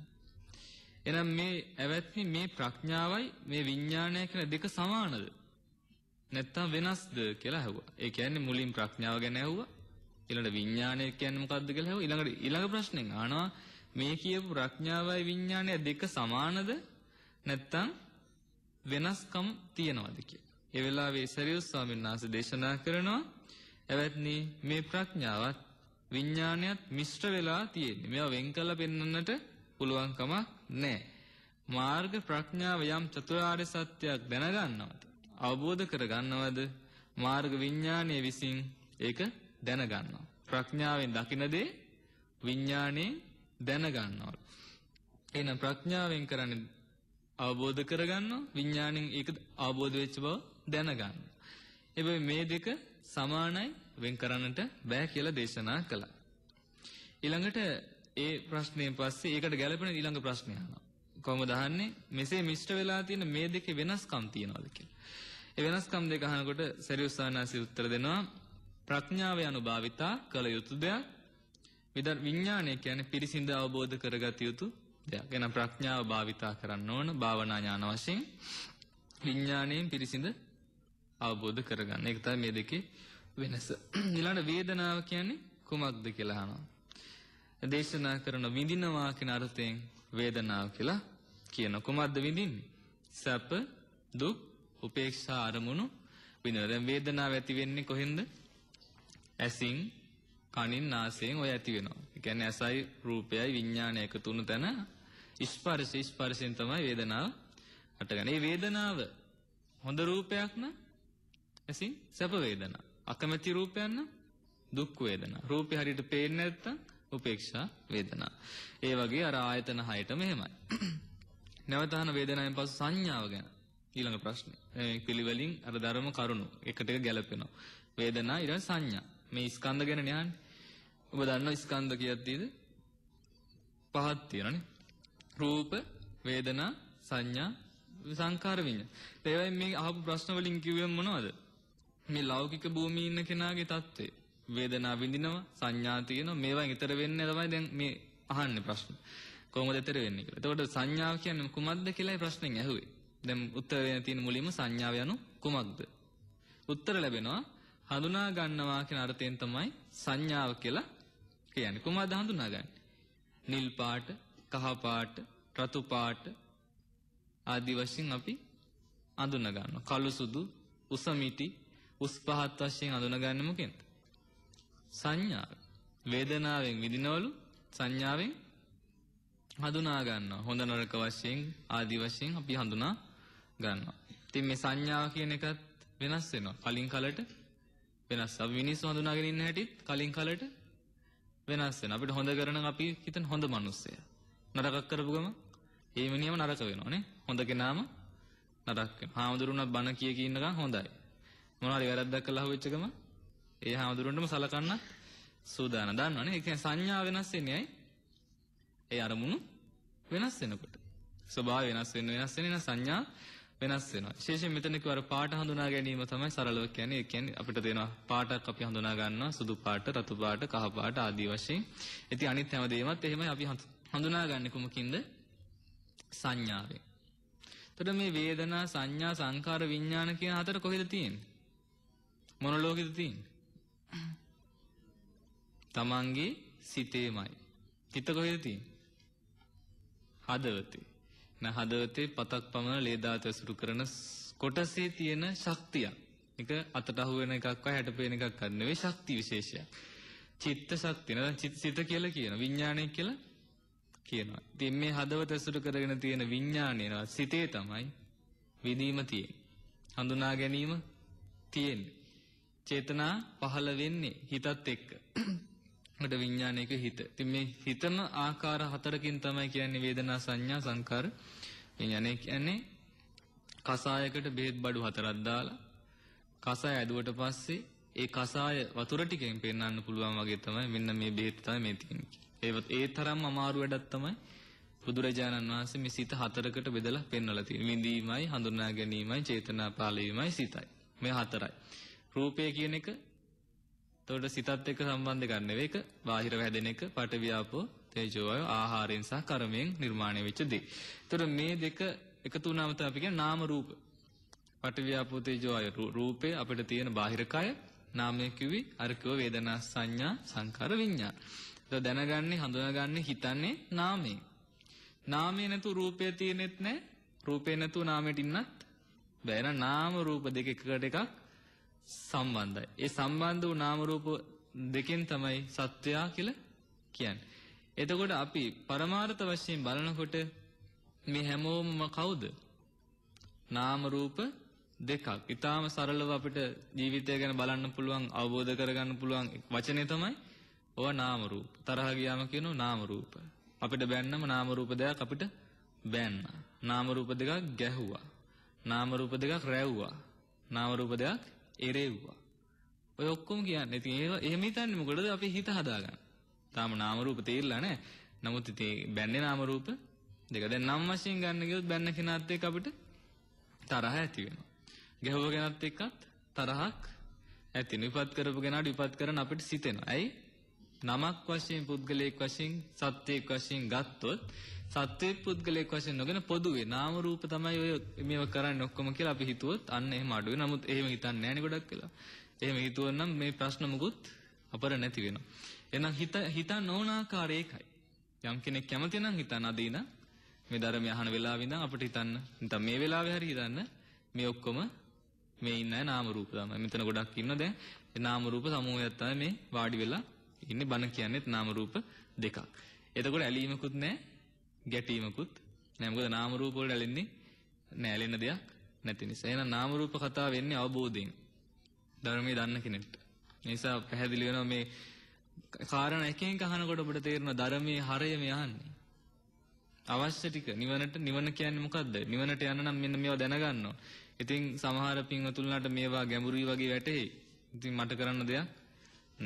එහෙනම් මේ ඇවැත්නි මේ ප්‍රඥාවයි මේ විඥාණය කියන දෙක සමානද නැත්තම් වෙනස්ද කියලා අහුවා ඒ කියන්නේ මුලින් ප්‍රඥාව ගැන අහුවා ඊළඟ විඥාණය කියන්නේ මොකද්ද කියලා අහුවා ඊළඟ ඊළඟ ප්‍රශ්නෙන් අහනවා මේ කියපු ප්‍රඥාවයි විඥානය දෙක සමානද නැත්නම් වෙනස්කම් තියනවද කියලා. ඒ වෙලාවේ සරියුත් ස්වාමීන් වහන්සේ දේශනා කරනවා එවත්නි මේ ප්‍රඥාවත් විඥානයත් මිශ්‍ර වෙලා තියෙන්නේ. මේවා වෙන් කළ පෙන්වන්නට පුළුවන් කමක් නැහැ. මාර්ග ප්‍රඥාව යම් චතුරාර්ය සත්‍යයක් දැනගන්නවද අවබෝධ කරගන්නවද මාර්ග විඥානයේ විසින් ඒක දැනගන්නවා ප්‍රඥාවෙන් දකින දේ විඥාණයෙන් දැනගන්නවල්. එන ප්‍රඥාවෙන් කරන්න අවබෝධ කරගන්න විඤ්ඥානින් එක අවබෝධ වෙච්ච බව දැනගන්න. එබ මේ දෙක සමානයි වෙන් කරන්නට බෑ කියල දේශනා කළ. ඉළඟට ඒ ප්‍රශ්නය පස්සේ ඒකට ගැලපෙන ඊළඟ ප්‍රශ්නයන. කොම දහන්නේ මෙසේ මිෂ්ට වෙලා තියෙන මේ දෙක වෙනස්කම් තියෙනවාදක. වෙනස්කම් දෙකහනකොට සැරියුස්සානාසි උත්තර දෙනවා ප්‍රඥාව යනු භාවිතා කළ යුතු දෙයක් විදර් විඤ්ඥානය කියන පිරිසිඳ අවබෝධ කරගත යුතු දෙයක් ගැන ප්‍රඥාව භාවිතා කරන්න ඕන භාවනාඥාන වශයෙන් විඤ්ඥානයෙන් පිරිසිඳ අවබෝධ කරගන්න එකතා මේ දෙකේ වෙනස. නිලාට වේදනාව කියන්නේ කුමක්ද කියලාහනවා. දේශනා කරන විඳිනවා කියන අර්ථයෙන් වේදනාව කියලා කියන කුමක්ද විඳින්නේ? සැප, දුක්, උපේක්ෂා අරමුණු විඳිනවා. දැන් වේදනාව ඇති වෙන්නේ කොහෙන්ද? ඇසින්, කනින් නාසයෙන් ඔය ඇති වෙනවා. ඒ කියන්නේ ඇසයි රූපයයි විඥානය එකතු වුණු තැන ස්පර්ශ ස්පර්ශයෙන් තමයි වේදනාව හටගන්නේ. මේ වේදනාව හොඳ රූපයක් නම් ඇසින් සැප වේදනා. අකමැති රූපයක් නම් දුක් වේදනා. රූපේ හරියට පේන්නේ නැත්තම් උපේක්ෂා වේදනා. ඒ වගේ අර ආයතන හයටම එහෙමයි. නැවතහන වේදනාවෙන් පසු සංඥාව ගැන ඊළඟ ප්‍රශ්නේ. මේ පිළිවෙලින් අර ධර්ම කරුණු එකට ගැලපෙනවා. වේදනා ඊට සංඥා. මේ ස්කන්ධ ගැන න්යාන්නේ. ඔබ දන්න ස්කන්ධ කියද්දීද පහක් තියෙනනේ. රූප, වේදනා, සංඥා, සංකාර විඤ්ඤාණ. ඒවයි මේ අහපු ප්‍රශ්න වලින් කිව්වේ මොනවද? මේ ලෞකික භූමියේ ඉන්න කෙනාගේ தત્ත්වය. වේදනා විඳිනවා, සංඥා තියෙනවා, මේවා ඊතර වෙන්නේ තමයි දැන් මේ අහන්නේ ප්‍රශ්න. කොහොමද ඊතර වෙන්නේ කියලා. එතකොට සංඥාව කියන්නේ කුමක්ද කියලායි ප්‍රශ්نين ඇහුවේ. දැන් උත්තරේ තියෙන මුලින්ම සංඥාව යනු කුමක්ද? උත්තර ලැබෙනවා හඳුනා ගන්නවා කියන අර්ථයෙන් තමයි සංඥාව කියලා කියන්නේ කොහොමද හඳුනාගන්නේ? නිල් පාට, කහ පාට, රතු පාට ආදි වශයෙන් අපි අඳුන ගන්නවා. කළු සුදු, උස මිටි, උස් පහත් වශයෙන් අඳුනගන්නේ මොකෙන්ද? සංඥාව. වේදනාවෙන් විඳිනවලු සංඥාවෙන් හඳුනා ගන්නවා. හොඳ නරක වශයෙන් ආදි වශයෙන් අපි හඳුනා ගන්නවා. ඉතින් මේ සංඥාව කියන එකත් වෙනස් වෙනවා. කලින් කලට වෙනස්. අපි මිනිස්සු හඳුනාගෙන ඉන්න හැටිත් කලින් කලට වෙනස් වෙන අපිට හොඳ කරන අපි හිතන හොඳ මිනිස්සය නරකක් කරපු ගම ඒ මිනිහම නරක වෙනවා නේ හොඳ කෙනාම නරක වෙනවා හාමුදුරුවෝ බණ කිය කී ඉන්නකම් හොඳයි මොනවා හරි වැරද්දක් කළා හොවෙච්ච ගම ඒ හාමුදුරුවන්ටම සලකන්න සූදානම් දන්නවනේ ඒ කියන්නේ සංඥා වෙනස් වෙන්නේ ඇයි ඒ අරමුණු වෙනස් වෙනකොට ස්වභාවය වෙනස් වෙන වෙනස් වෙන සංඥා වෙනස් වෙනවා. විශේෂයෙන් මෙතනක අර පාට හඳුනා ගැනීම තමයි සරලව කියන්නේ. ඒ කියන්නේ අපිට දෙනවා පාටක් අපි හඳුනා ගන්නවා සුදු පාට, රතු පාට, කහ පාට ආදී වශයෙන්. ඉතින් අනිත් හැම දෙයක්මත් එහෙමයි අපි හඳුනා ගන්න කොමකින්ද? සංඥාවෙන්. එතකොට මේ වේදනා, සංඥා, සංකාර, විඥාන කියන හතර කොහෙද තියෙන්නේ? මොන ලෝකෙද තියෙන්නේ? තමන්ගේ සිතේමයි. හිත කොහෙද තියෙන්නේ? හදවතේ. හදවතේ පතක් පමණ ලේදාත ඇසුරු කරන කොටසේ තියෙන ශක්තියක්. එක අතට අහුවෙන එකක්වත් හැටපේන එකක් නෙවෙයි ශක්ති විශේෂයක්. චිත්ත ශක්තිය නේද? චිත්ත සිත කියලා කියන විඥාණය කියලා කියනවා. ඉතින් මේ හදවත ඇසුරු කරගෙන තියෙන විඥාණය නේද? සිතේ තමයි විදීම තියෙන්නේ. හඳුනා ගැනීම තියෙන්නේ. චේතනා පහළ වෙන්නේ හිතත් එක්ක. ඊට විඥානයක හිත. ඉතින් මේ හිතන ආකාර හතරකින් තමයි කියන්නේ වේදනා සංඥා සංකාර විඥානය කියන්නේ කසායකට බෙහෙත් බඩු හතරක් දාලා කසාය ඇදුවට පස්සේ ඒ කසාය වතුර ටිකෙන් පෙන්වන්න පුළුවන් වගේ තමයි මෙන්න මේ බෙහෙත් තමයි මේ තියෙන්නේ. ඒවත් ඒ තරම් අමාරු වැඩක් තමයි බුදුරජාණන් වහන්සේ මේ සිත හතරකට බෙදලා පෙන්වලා තියෙන්නේ. විඳීමයි, හඳුනා ගැනීමයි, චේතනා පාලවීමයි, සිතයි. මේ හතරයි. රූපය කියන එක එතකොට සිතත් එක්ක සම්බන්ධ ගන්න එක බාහිරව හැදෙන එක පටවියාපෝ තේජෝ වායෝ ආහාරයෙන් සහ කර්මයෙන් නිර්මාණය වෙච්ච දේ. එතකොට මේ දෙක එකතු වුණාම තමයි අපි කියන්නේ නාම රූප. පටවියාපෝ තේජෝ වායෝ රූපේ අපිට තියෙන බාහිර කය නාමය කිව්වි අර කිව්ව වේදනා සංඥා සංකාර විඤ්ඤාණ. ඒක දැනගන්නේ හඳුනාගන්නේ හිතන්නේ නාමයෙන්. නාමයේ නැතු රූපය තියෙනෙත් නැහැ. රූපේ නැතු නාමෙට ඉන්නත් බෑ. එහෙනම් නාම රූප දෙක එකකට එකක් සම්බන්ධයි. ඒ සම්බන්ධ වූ නාම රූප දෙකෙන් තමයි සත්වයා කියලා කියන්නේ. එතකොට අපි පරමාර්ථ වශයෙන් බලනකොට මේ හැමෝම කවුද? නාම රූප දෙකක්. ඊටාම සරලව අපිට ජීවිතය ගැන බලන්න පුළුවන්, අවබෝධ කරගන්න පුළුවන් වචනේ තමයි ඕවා නාම රූප. තරහ ගියාම කියනවා නාම රූප. අපිට බැන්නම නාම රූප දෙයක් අපිට බැන්නා. නාම රූප දෙකක් ගැහුවා. නාම රූප දෙකක් රැව්වා. නාම රූප දෙකක් එරෙව්වා. ඔය ඔක්කොම කියන්නේ. ඉතින් ඒව එහෙම හිතන්නේ මොකටද අපි හිත හදාගන්න. තාම නාම රූප තේරිලා නැහැ. නමුත් ඉතින් බැන්නේ නාම රූප දෙක. දැන් නම් වශයෙන් ගන්න ගියොත් බැන්න කෙනාත් එක්ක අපිට තරහ ඇති වෙනවා. ගැහුව කෙනාත් එක්කත් තරහක් ඇති නිපත් කරපු කෙනාට විපත් කරන අපිට සිතෙනවා. ඇයි? නමක් වශයෙන් පුද්ගලයෙක් වශයෙන් සත්‍යයක් වශයෙන් ගත්තොත් සත්වයේ පුද්ගලයෙක් වශයෙන් නොගෙන පොදුවේ නාම රූප තමයි ඔය මේව කරන්නේ ඔක්කොම කියලා අපි හිතුවොත් අන්න එහෙම අඩුවේ. නමුත් එහෙම හිතන්නේ නැහැනේ ගොඩක් වෙලා. එහෙම හිතුවොත් නම් මේ ප්‍රශ්න මුකුත් අපර නැති වෙනවා. එහෙනම් හිත හිතන ඕනාකාරය එකයි. යම් කෙනෙක් කැමති නම් හිතන අදීන මේ ධර්මය අහන වෙලාවෙ ඉඳන් අපිට හිතන්න නැත්නම් මේ වෙලාවේ හරි හිතන්න මේ ඔක්කොම මේ ඉන්න නාම රූප තමයි. මෙතන ගොඩක් ඉන්න දැන් ඒ නාම රූප සමූහයක් තමයි මේ වාඩි වෙලා ඉන්නේ බණ කියන්නේත් නාම රූප දෙකක්. එතකොට ඇලීමකුත් නැහැ ගැටීමකුත් නෑ මොකද නාම රූප වලට ඇලෙන්නේ නෑ ඇලෙන්න දෙයක් නැති නිසා. එහෙනම් නාම රූප කතා වෙන්නේ අවබෝධයෙන්. ධර්මයේ දන්න කෙනෙක්ට. නිසා පැහැදිලි වෙනවා මේ කාරණා එකෙන් අහනකොට ඔබට තේරෙනවා ධර්මයේ හරය මේ අහන්නේ. අවශ්‍ය ටික නිවනට නිවන කියන්නේ මොකද්ද? නිවනට යන්න නම් මෙන්න මේවා දැනගන්න ඕන. ඉතින් සමහර පින්වතුන්ලාට මේවා ගැඹුරුයි වගේ වැටේ. ඉතින් මට කරන්න දෙයක්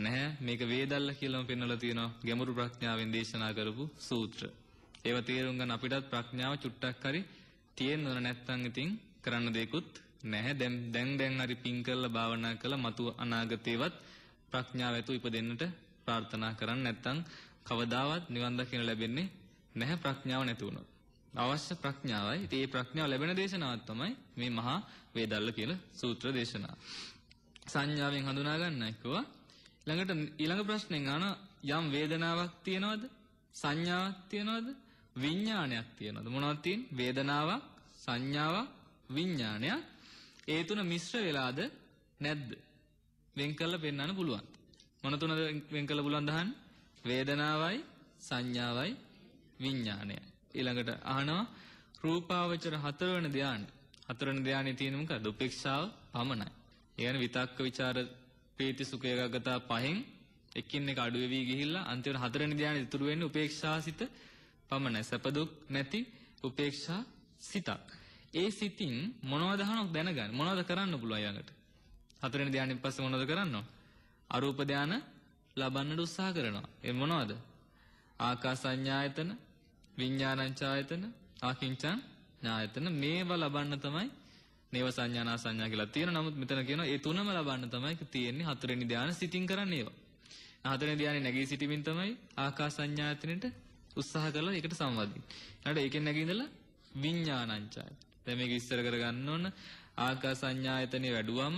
නැහැ. මේක වේදල්ලා කියලාම පෙන්වලා තියෙනවා. ගැඹුරු ප්‍රඥාවෙන් දේශනා කරපු සූත්‍ර. ඒවා තේරුම් ගන්න අපිටත් ප්‍රඥාව චුට්ටක් හරි තියෙන්න ඕන නැත්නම් ඉතින් කරන්න දෙයක්වත් නැහැ. දැන් දැන් දැන් හරි පිං කරලා භාවනා කරලා මතු අනාගතේවත් ප්‍රඥාව ඇතුව ඉපදෙන්නට ප්‍රාර්ථනා කරන්න නැත්නම් කවදාවත් නිවන් දකින්න ලැබෙන්නේ නැහැ ප්‍රඥාව නැති වුණොත්. අවශ්‍ය ප්‍රඥාවයි. ඉතින් මේ ප්‍රඥාව ලැබෙන දේශනාවක් තමයි මේ මහා වේදල්ල කියලා සූත්‍ර දේශනාව. සංඥාවෙන් හඳුනා ගන්න එක්කවා ඊළඟට ඊළඟ ප්‍රශ්නෙන් ආන යම් වේදනාවක් තියනවද? සංඥාවක් තියනවද? විඥානයක් තියෙනවද? මොනවද තියෙන්නේ? වේදනාවක්, සංඥාවක්, විඥානයක්. ඒ තුන මිශ්‍ර වෙලාද නැද්ද? වෙන් කරලා පෙන්වන්න පුළුවන්. මොන තුනද වෙන් කරලා පුළුවන් දහන්න? වේදනාවයි, සංඥාවයි, විඥානයයි. ඊළඟට අහනවා රූපාවචර හතරවන ධානය. හතරවන ධානයේ තියෙන මොකද? උපේක්ෂාව පමණයි. ඒ කියන්නේ විතක්ක ਵਿਚාර ප්‍රීති සුඛ ඒකාගතා පහෙන් එකින් එක අඩු වෙවි ගිහිල්ලා අන්තිමට හතරවෙනි ධානය ඉතුරු වෙන්නේ උපේක්ෂාසිත පමණ සැපදුක් නැති උපේක්ෂා සිතක්. ඒ සිතින් මොනවද අහනක් දැනගන්න මොනවද කරන්න පුළුවන් යාළඟට. හතරවෙනි ධානයෙන් පස්සේ මොනවද කරන්නේ? අරූප ධාන ලබන්නට උත්සාහ කරනවා. ඒ මොනවද? ආකාසඤ්ඤායතන, විඤ්ඤාණංචායතන, ආකින්චං ඥායතන මේවා ලබන්න තමයි මේව සංඥානා සංඥා කියලා තියෙන. නමුත් මෙතන කියනවා ඒ තුනම ලබන්න තමයි තියෙන්නේ හතරවෙනි ධාන සිතින් කරන්න ඒවා. හතරවෙනි ධානයේ නැගී සිටීමෙන් තමයි ආකාසඤ්ඤායතනෙට උත්සාහ කරලා ඒකට සම්බන්ධින්. ඊට ඒකෙන් නැගී ඉඳලා විඥානංචාය. දැන් මේක ඉස්සර කරගන්න ඕන ආකාසඤ්ඤායතනේ වැඩුවම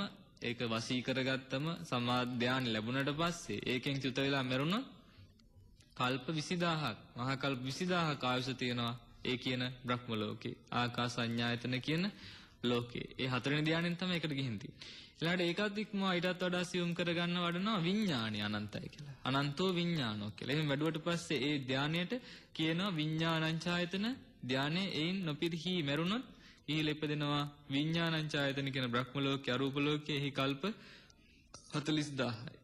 ඒක වශී කරගත්තම සමා ධානය ලැබුණට පස්සේ ඒකෙන් චුත වෙලා මරුණොත් කල්ප 20000ක් මහා කල්ප 20000ක් ආයුෂ තියෙනවා ඒ කියන බ්‍රහ්ම ලෝකේ ආකාසඤ්ඤායතන කියන ලෝකේ. ඒ හතරෙනි ධානයෙන් තමයි ඒකට ගිහින් තියෙන්නේ. ඊළඟට ඒකත් ඉක්මවා ඊටත් වඩා සියුම් කරගන්න වඩනවා විඥාණය අනන්තයි කියලා. අනන්තෝ විඥානෝ කියලා. එහෙනම් වැඩුවට පස්සේ ඒ ධානයට කියනවා විඥානංචායතන ධානයේ එයින් නොපිරිහි මැරුණොත් ඊළ ඉපදෙනවා විඥානංචායතන කියන බ්‍රහ්ම ලෝකේ අරූප ලෝකේ එහි කල්ප 40000යි.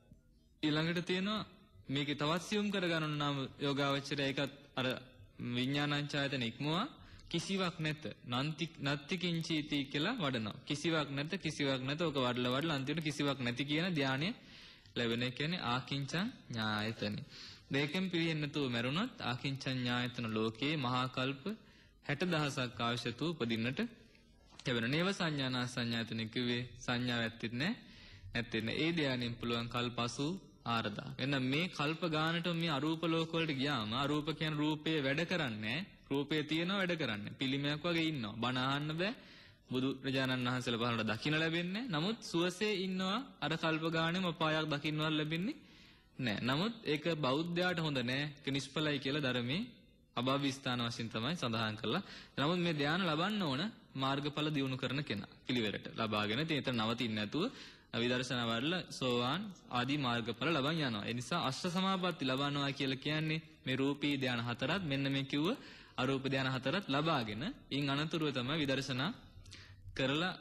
ඊළඟට තියෙනවා මේකේ තවත් සියුම් කරගන්න නම් යෝගාවචරය ඒකත් අර විඥානංචායතන ඉක්මවා කිසිවක් නැත නන්ති නත්තිකින්චීති කියලා වඩනවා. කිසිවක් නැත කිසිවක් නැත ඕක වඩලා වඩලා අන්තිමට කිසිවක් නැති කියන ධානය ලැබෙන එක කියන්නේ ආකින්චං ඥායතනෙ. දෙකෙන් පිරෙන්නේ නැතුව මැරුණොත් ආකින්චං ඥායතන ලෝකයේ මහා කල්ප 60000ක් අවශ්‍යතු උපදින්නට ලැබෙන. නේව සංඥානා සංඥායතනෙ කිව්වේ සංඥාවක් ඇත්තෙත් නැහැ. නැත්තෙන්න ඒ ධානයෙන් පුළුවන් කල්ප 84000. එහෙනම් මේ කල්ප ගානට මේ අරූප ලෝක වලට ගියාම අරූප කියන රූපේ වැඩ කරන්නේ නැහැ. රූපේ තියෙනවා වැඩ කරන්නේ. පිළිමයක් වගේ ඉන්නවා. බණ අහන්න බෑ. බුදුරජාණන් වහන්සේලා පහළට දකින්න ලැබෙන්නේ නමුත් සුවසේ ඉන්නවා අර කල්ප ගාණෙම අපායක් දකින්නවත් ලැබෙන්නේ නෑ. නමුත් ඒක බෞද්ධයාට හොඳ නෑ. ඒක නිෂ්ඵලයි කියලා ධර්මයේ අභාව්‍ය ස්ථාන වශයෙන් තමයි සඳහන් කරලා. නමුත් මේ ධානය ලබන්න ඕන මාර්ගඵල දියුණු කරන කෙනා පිළිවෙලට ලබාගෙන ඉතින් ඒතර නවතින්නේ නැතුව විදර්ශනා වඩලා සෝවාන් ආදී මාර්ගඵල ලබන් යනවා. ඒ නිසා අෂ්ට සමාපatti ලබනවා කියලා කියන්නේ මේ රූපී ධානය හතරත් මෙන්න මේ කිව්ව අරූප ධානය හතරත් ලබාගෙන ඉන් අනතුරුව තමයි විදර්ශනා කරලා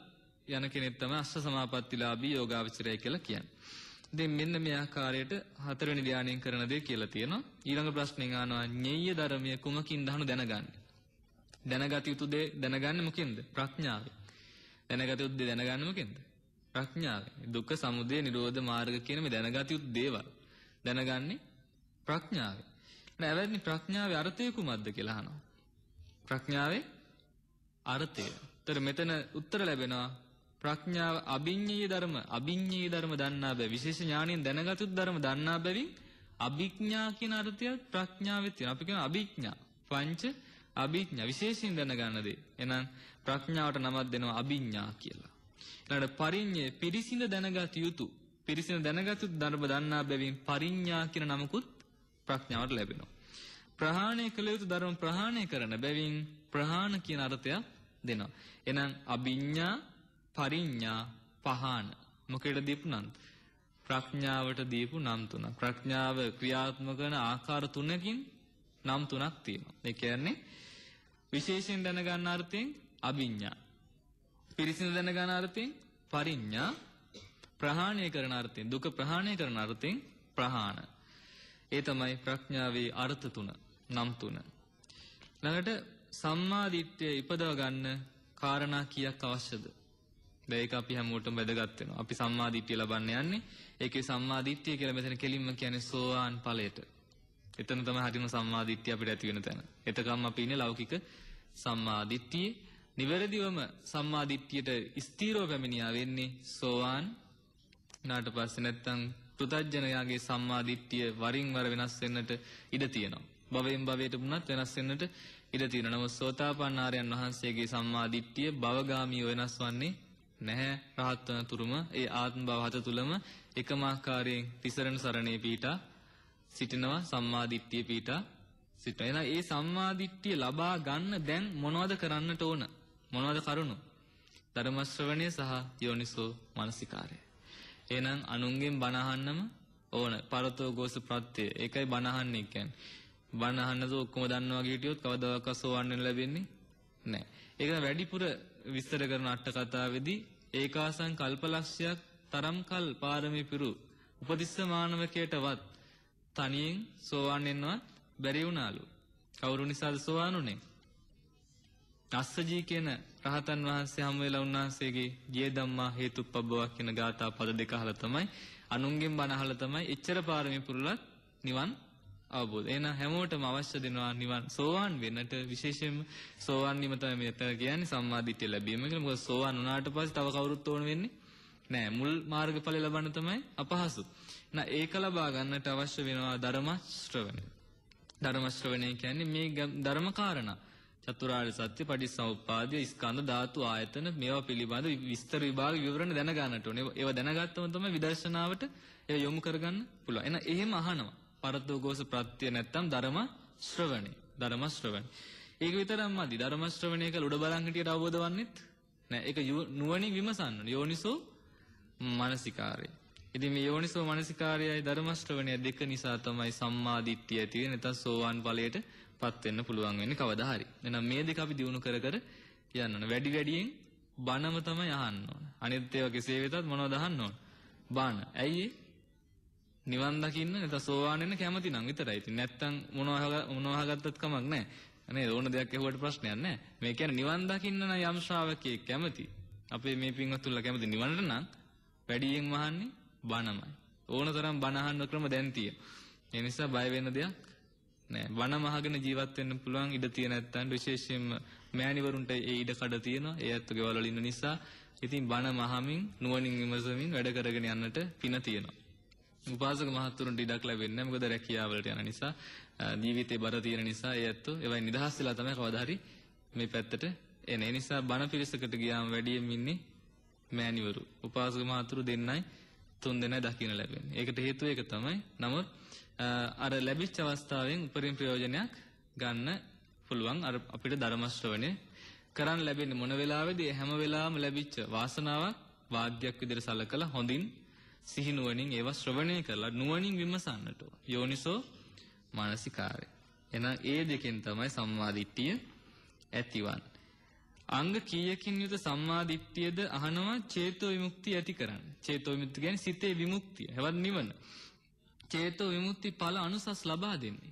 යන කෙනෙක් තමයි අස්ස සමාපත්තිලාභී යෝගාවචරය කියලා කියන්නේ. ඉතින් මෙන්න මේ ආකාරයට හතරවෙනි ධානයෙන් කරන දේ කියලා තියෙනවා. ඊළඟ ප්‍රශ්නේ ආනවා ඤෙය්‍ය ධර්මය කුමකින් දහනු දැනගන්නේ? දැනගත යුතු දේ දැනගන්නේ මොකෙන්ද? ප්‍රඥාවෙන්. දැනගත යුතු දේ දැනගන්නේ මොකෙන්ද? ප්‍රඥාවෙන්. දුක්ඛ සමුදය නිරෝධ මාර්ග කියන මේ දැනගත යුතු දේවල් දැනගන්නේ ප්‍රඥාවෙන්. නැවැත්නි ප්‍රඥාවේ අර්ථය කුමක්ද කියලා අහනවා. ප්‍රඥාවේ අර්ථය. ඒතර මෙතන උත්තර ලැබෙනවා ප්‍රඥාව අභිඤ්ඤේ ධර්ම අභිඤ්ඤේ ධර්ම දන්නා බැවි විශේෂ ඥාණයෙන් දැනගතුත් ධර්ම දන්නා බැවි අභිඥා කියන අර්ථයත් ප්‍රඥාවේ තියෙනවා. අපි කියන අභිඥා පංච අභිඥා විශේෂයෙන් දැනගන්න දේ. එහෙනම් ප්‍රඥාවට නමක් දෙනවා අභිඥා කියලා. ඊළඟට පරිඤ්ඤේ පිරිසිඳ දැනගත යුතු පිරිසිඳ දැනගතුත් ධර්ම දන්නා බැවින් පරිඤ්ඤා කියන නමකුත් ප්‍රඥාවට ලැබෙනවා. ප්‍රහාණය කළ යුතු ධර්ම ප්‍රහාණය කරන බැවින් ප්‍රහාණ කියන අර්ථයක් දෙනවා. එහෙනම් අභිඥා, පරිඥා, පහාන. මොකේද දීපු නම්? ප්‍රඥාවට දීපු නම් තුනක්. ප්‍රඥාව ක්‍රියාත්මක කරන ආකාර තුනකින් නම් තුනක් තියෙනවා. ඒ කියන්නේ විශේෂයෙන් දැනගන්න අර්ථයෙන් අභිඥා. පිරිසිදු දැනගන්න අර්ථයෙන් පරිඥා. ප්‍රහාණය කරන අර්ථයෙන් දුක ප්‍රහාණය කරන අර්ථයෙන් ප්‍රහාණ. ඒ තමයි ප්‍රඥාවේ අර්ථ තුන. නම් තුන. ළඟට සම්මාධිට්්‍යය ඉපදව ගන්න කාරණා කියක් අවශ්‍යද. දැක අපි හැමෝට වැදගත්වෙන අපි සම්මාධිට්්‍යය ලබන්න යන්නේ ඒක සම්මාධිට්්‍යය කියල මෙතන කෙලින්ම කියන සෝවාන් පලයට. එතන තම හටිම සම්මාධිට්්‍යය අපිට ඇතිවෙන තැන. එතකම් අපි ඉන්න ලෞකික සම්මාධිට්්‍යයේ නිවැරදිවම සම්මාධිට්්‍යයට ස්තීරෝ පැමිණියා වෙන්නේ සෝවාන් නාට පස්සෙ නැත්තං පෘතජ්ජනයාගේ සම්මාධිට්්‍යය වරින් වර වෙනස් වෙන්නට ඉඩ තියෙනවා. භවයෙන් භවයට වුණත් වෙනස් වෙන්නට ඉඩ තියෙනවා. නමුත් සෝතාපන්න ආර්යයන් වහන්සේගේ සම්මා දිට්ඨිය භවගාමී වෙනස් වන්නේ නැහැ. රහත් වන තුරුම ඒ ආත්ම භව හත තුලම එකම ආකාරයෙන් තිසරණ සරණේ පීඨා සිටිනවා සම්මා දිට්ඨිය පීඨා සිටිනවා. එහෙනම් ඒ සම්මා දිට්ඨිය ලබා ගන්න දැන් මොනවද කරන්නට ඕන? මොනවද කරුණු? ධර්ම ශ්‍රවණය සහ යෝනිසෝ මනසිකාරය. එහෙනම් අනුන්ගෙන් බණ ඕන පරතෝ ගෝස ප්‍රත්‍ය ඒකයි බණ අහන්නේ කියන්නේ බණ අහන්නසෝ ඔක්කොම දන්නවා වගේ හිටියොත් කවදාවත් සෝවන්න ලැබෙන්නේ නැහැ. ඒක වැඩිපුර විස්තර කරන අට කතාවේදී ඒකාසං කල්පලක්ෂයක් තරම් කල් පාරමී පිරු උපතිස්ස මානවකයටවත් තනියෙන් සෝවාන් වෙන්නවත් බැරි වුණාලු. කවුරු නිසාද සෝවාන් උනේ? අස්සජී කියන රහතන් වහන්සේ හැම වෙලා උන්වහන්සේගේ ජී ධම්මා හේතුප්පබ්බවක් කියන ගාථා පද දෙක අහලා තමයි අනුන්ගෙන් බණ අහලා තමයි එච්චර පාරමී පුරලත් නිවන් අවබෝධ එන හැමෝටම අවශ්‍ය දෙනවා නිවන් සෝවාන් වෙන්නට විශේෂයෙන්ම සෝවාන් වීම තමයි මෙතන කියන්නේ සම්මාදිට්ඨිය ලැබීම කියලා. මොකද සෝවාන් වුණාට පස්සේ තව කවුරුත් ඕන වෙන්නේ නෑ. මුල් මාර්ගඵල ලබන්න තමයි අපහසු. නා ඒක ලබා ගන්නට අවශ්‍ය වෙනවා ධර්ම ශ්‍රවණය. ධර්ම ශ්‍රවණය කියන්නේ මේ ධර්ම කාරණා චතුරාර්ය සත්‍ය පටිච්චසමුප්පාදය ස්කන්ධ ධාතු ආයතන මේවා පිළිබඳ විස්තර විභාග විවරණ දැනගන්නට ඕනේ. ඒවා දැනගත්තම තමයි විදර්ශනාවට යොමු කරගන්න පුළුවන්. එහෙනම් එහෙම අහනවා. පරතෝගෝස ප්‍රත්‍ය නැත්තම් ධර්ම ශ්‍රවණේ. ධර්ම ශ්‍රවණේ. ඒක විතරක්ම අදි ධර්ම ශ්‍රවණය කළ උඩ බලන් හිටියට අවබෝධ වන්නේත් නෑ. ඒක නුවණින් විමසන්න ඕනේ. යෝනිසෝ මානසිකාරය. ඉතින් මේ යෝනිසෝ මානසිකාරයයි ධර්ම ශ්‍රවණය දෙක නිසා තමයි සම්මා දිට්ඨිය ඇති වෙන්නේ. නැත්නම් සෝවාන් ඵලයට පත් වෙන්න පුළුවන් වෙන්නේ කවදා හරි. එහෙනම් මේ දෙක අපි දිනු කර කර යන්න ඕනේ. වැඩි වැඩියෙන් බණම තමයි අහන්න ඕන. අනිත් ඒවා කෙසේ වෙතත් මොනවද අහන්න ඕන? බණ. ඇයි ඒ? නිවන් දකින්න නැත්නම් සෝවාන් වෙන්න කැමති නම් විතරයි. ඉතින් නැත්තම් මොනවා මොනවා හගත්තත් කමක් නැහැ. අනේ ඕන දෙයක් ඇහුවට ප්‍රශ්නයක් නැහැ. මේ කියන්නේ නිවන් දකින්න නම් යම් ශ්‍රාවකයෙක් කැමති. අපේ මේ පින්වත්තුල්ලා කැමති නිවනට නම් වැඩියෙන් වහන්නේ බණමයි. ඕන තරම් බණ අහන්න ක්‍රම දැන් තියෙනවා. ඒ නිසා බය වෙන්න දෙයක් නෑ වන මහගෙන ජීවත් වෙන්න පුළුවන් ඉඩ තියෙන නැත්තන් විශේෂයෙන්ම මෑණිවරුන්ට ඒ ඉඩ කඩ තියෙනවා ඒ ඇත්ත ගෙවල් වල ඉන්න නිසා ඉතින් වන මහමින් නුවණින් විමසමින් වැඩ කරගෙන යන්නට පින තියෙනවා උපාසක මහත්තුරුන්ට ඉඩක් ලැබෙන්නේ නැහැ. මොකද රැකියාවලට යන නිසා, ජීවිතේ බර තියෙන නිසා ඒ ඇත්තෝ ඒවයි නිදහස් වෙලා තමයි කවදා හරි මේ පැත්තට එන්නේ. ඒ නිසා බණ පිරිසකට ගියාම වැඩියෙන් ඉන්නේ මෑණිවරු. උපාසක මහත්තුරු දෙන්නයි තුන් දෙනයි දකින්න ලැබෙන්නේ. ඒකට හේතුව ඒක තමයි. නමුත් අර ලැබිච්ච අවස්ථාවෙන් උපරිම ප්‍රයෝජනයක් ගන්න පුළුවන් අර අපිට ධර්ම ශ්‍රවණය කරන් ලැබෙන්නේ මොන වෙලාවේදී හැම වෙලාවෙම ලැබිච්ච වාසනාවක් වාග්යක් විදිහට සලකලා හොඳින් සිහි නුවණින් ඒවා ශ්‍රවණය කරලා නුවණින් විමසන්නට යෝනිසෝ මානසිකාරය. එහෙනම් ඒ දෙකෙන් තමයි සම්මාදිට්ඨිය ඇතිවන්නේ. අංග කීයකින් යුත සම්මාදිට්ඨියද අහනවා චේතෝ විමුක්තිය ඇති කරන්න. චේතෝ විමුක්තිය කියන්නේ සිතේ විමුක්තිය. හැවත් නිවන. චේතෝ විමුක්ති ඵල අනුසස් ලබා දෙන්නේ.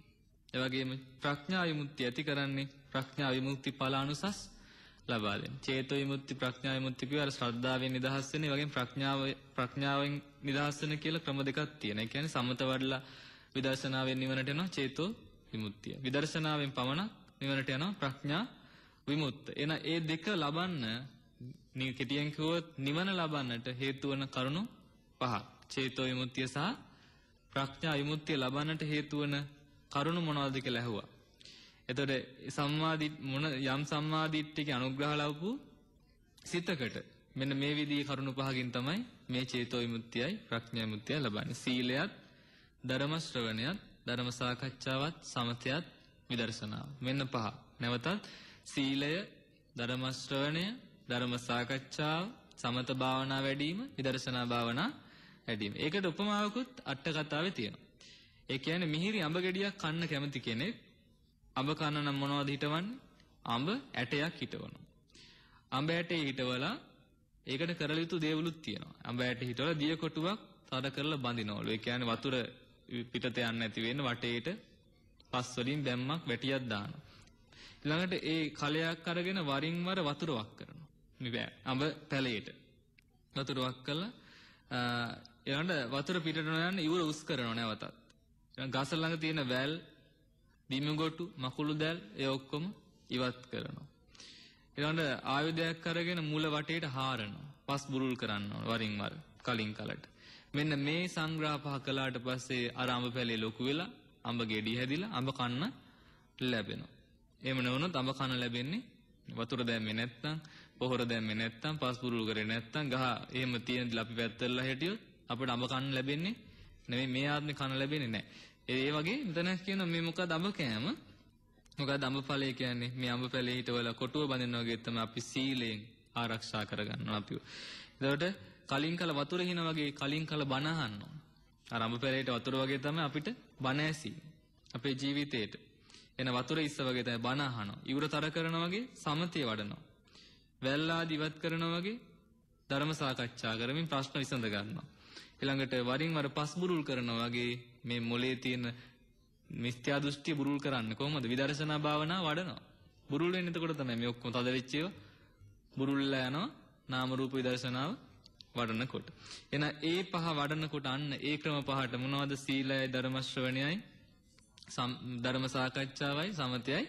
ඒ වගේම ප්‍රඥා විමුක්තිය ඇති කරන්නේ ප්‍රඥා විමුක්ති ඵල අනුසස් ලබා දෙන්නේ. චේතෝ විමුක්ති ප්‍රඥා විමුක්ති කියවල ශ්‍රද්ධාවෙන් නිදහස් වෙන. ඒ වගේම ප්‍රඥාව ප්‍රඥාවෙන් නිදහසන කියලා ක්‍රම දෙකක් තියෙනවා. ඒ කියන්නේ සමත වඩලා විදර්ශනාවෙන් නිවනට යනවා චේතෝ විමුක්තිය. විදර්ශනාවෙන් පමණක් නිවනට යනවා ප්‍රඥා විමුක්ත. එහෙනම් ඒ දෙක ලබන්න නිය කෙටියෙන් කිව්වොත් නිවන ලබන්නට හේතු වන කරුණු පහක්. චේතෝ විමුක්තිය සහ ප්‍රඥා විමුක්තිය ලබන්නට හේතු වන කරුණු මොනවද කියලා ඇහුවා. එතකොට සම්මාදි මොන යම් සම්මාදිට්ඨික අනුග්‍රහ ලැබපු සිතකට මෙන්න මේ විදිහේ කරුණු පහකින් තමයි මේ චේතෝ විමුක්තියයි ප්‍රඥා විමුක්තිය ලබන්නේ. සීලයත් ධර්ම ශ්‍රවණයත් ධර්ම සාකච්ඡාවත් සමතයත් විදර්ශනාව. මෙන්න පහ. නැවතත් සීලය ධර්ම ශ්‍රවණය ධර්ම සාකච්ඡාව සමත භාවනා වැඩිම විදර්ශනා භාවනා වැඩිම. ඒකට උපමාවකුත් අට කතාවේ තියෙනවා. ඒ කියන්නේ මිහිරි අඹ ගෙඩියක් කන්න කැමති කෙනෙක් අඹ කන්න නම් මොනවද හිටවන්නේ? අඹ ඇටයක් හිටවනවා. අඹ ඇටේ හිටවලා ඒකට කරල යුතු දේවලුත් තියෙනවා. අඹයට හිටවල දිය කොටුවක් තද කරලා බඳිනවලු. ඒ කියන්නේ වතුර පිටත යන්න නැති වෙන්න වටේට පස් වලින් දැම්මක් වැටියක් දානවා. ඊළඟට ඒ කලයක් අරගෙන වරින් වර වතුර වක් කරනවා. මේ අඹ පැලයට. වතුර වක් කළා ඊළඟට වතුර පිටට නොයන්න ඉවුර උස් කරනවා නැවතත්. ගස ළඟ තියෙන වැල් බිම කොටු මකුළු දැල් ඒ ඔක්කොම ඉවත් කරනවා. ඊළඟට ආයුධයක් අරගෙන මූල වටේට හාරනවා. පස් බුරුල් කරනවා වරින් වර කලින් කලට. මෙන්න මේ සංග්‍රහ පහ කළාට පස්සේ අර අඹ පැලේ ලොකු වෙලා අඹ ගෙඩි හැදිලා අඹ කන්න ලැබෙනවා. එහෙම නොවුනොත් අඹ කන ලැබෙන්නේ වතුර දැම්මේ නැත්නම් පොහොර දැම්මේ නැත්නම් පස් පුරුල් කරේ නැත්නම් ගහ එහෙම තියෙනදි අපි වැත්තරලා හිටියොත් අපිට අඹ කන්න ලැබෙන්නේ නෙමෙයි මේ ආත්මේ කන ලැබෙන්නේ නැහැ. ඒ වගේ මෙතන කියන මේ මොකද අඹ කෑම මොකද අඹඵලය කියන්නේ මේ අඹපැලේ හිටවල කොටුව බඳිනවා වගේ තමයි අපි සීලයෙන් ආරක්ෂා කරගන්නවා අපිව. එතකොට කලින් කල වතුර හින වගේ කලින් කල බණ අහන්න ඕන. අර අඹපැලේට වතුර වගේ තමයි අපිට බණ ඇසී. අපේ ජීවිතේට එන වතුර ඉස්ස වගේ තමයි බණ අහනවා. ඉවුරතර කරනවා වගේ සමතේ වඩනවා. වැල්ලා දිවත් කරනවා වගේ ධර්ම සාකච්ඡා කරමින් ප්‍රශ්න විසඳ ගන්නවා. ඊළඟට වරින් වර පස්බුරුල් කරනවා වගේ මේ මොලේ තියෙන මිත්‍යා දෘෂ්ටිය බුරුල් කරන්න කොහොමද? විදර්ශනා භාවනාව වඩනවා. බුරුල් වෙන්නේ එතකොට තමයි මේ ඔක්කොම තද වෙච්ච ඒවා බුරුල්ලා යනවා. නාම රූප විදර්ශනාව වඩනකොට. එන ඒ පහ වඩනකොට අන්න ඒ ක්‍රම පහට මොනවද සීලයයි ධර්ම ශ්‍රවණයයි ධර්ම සාකච්ඡාවයි සමතයයි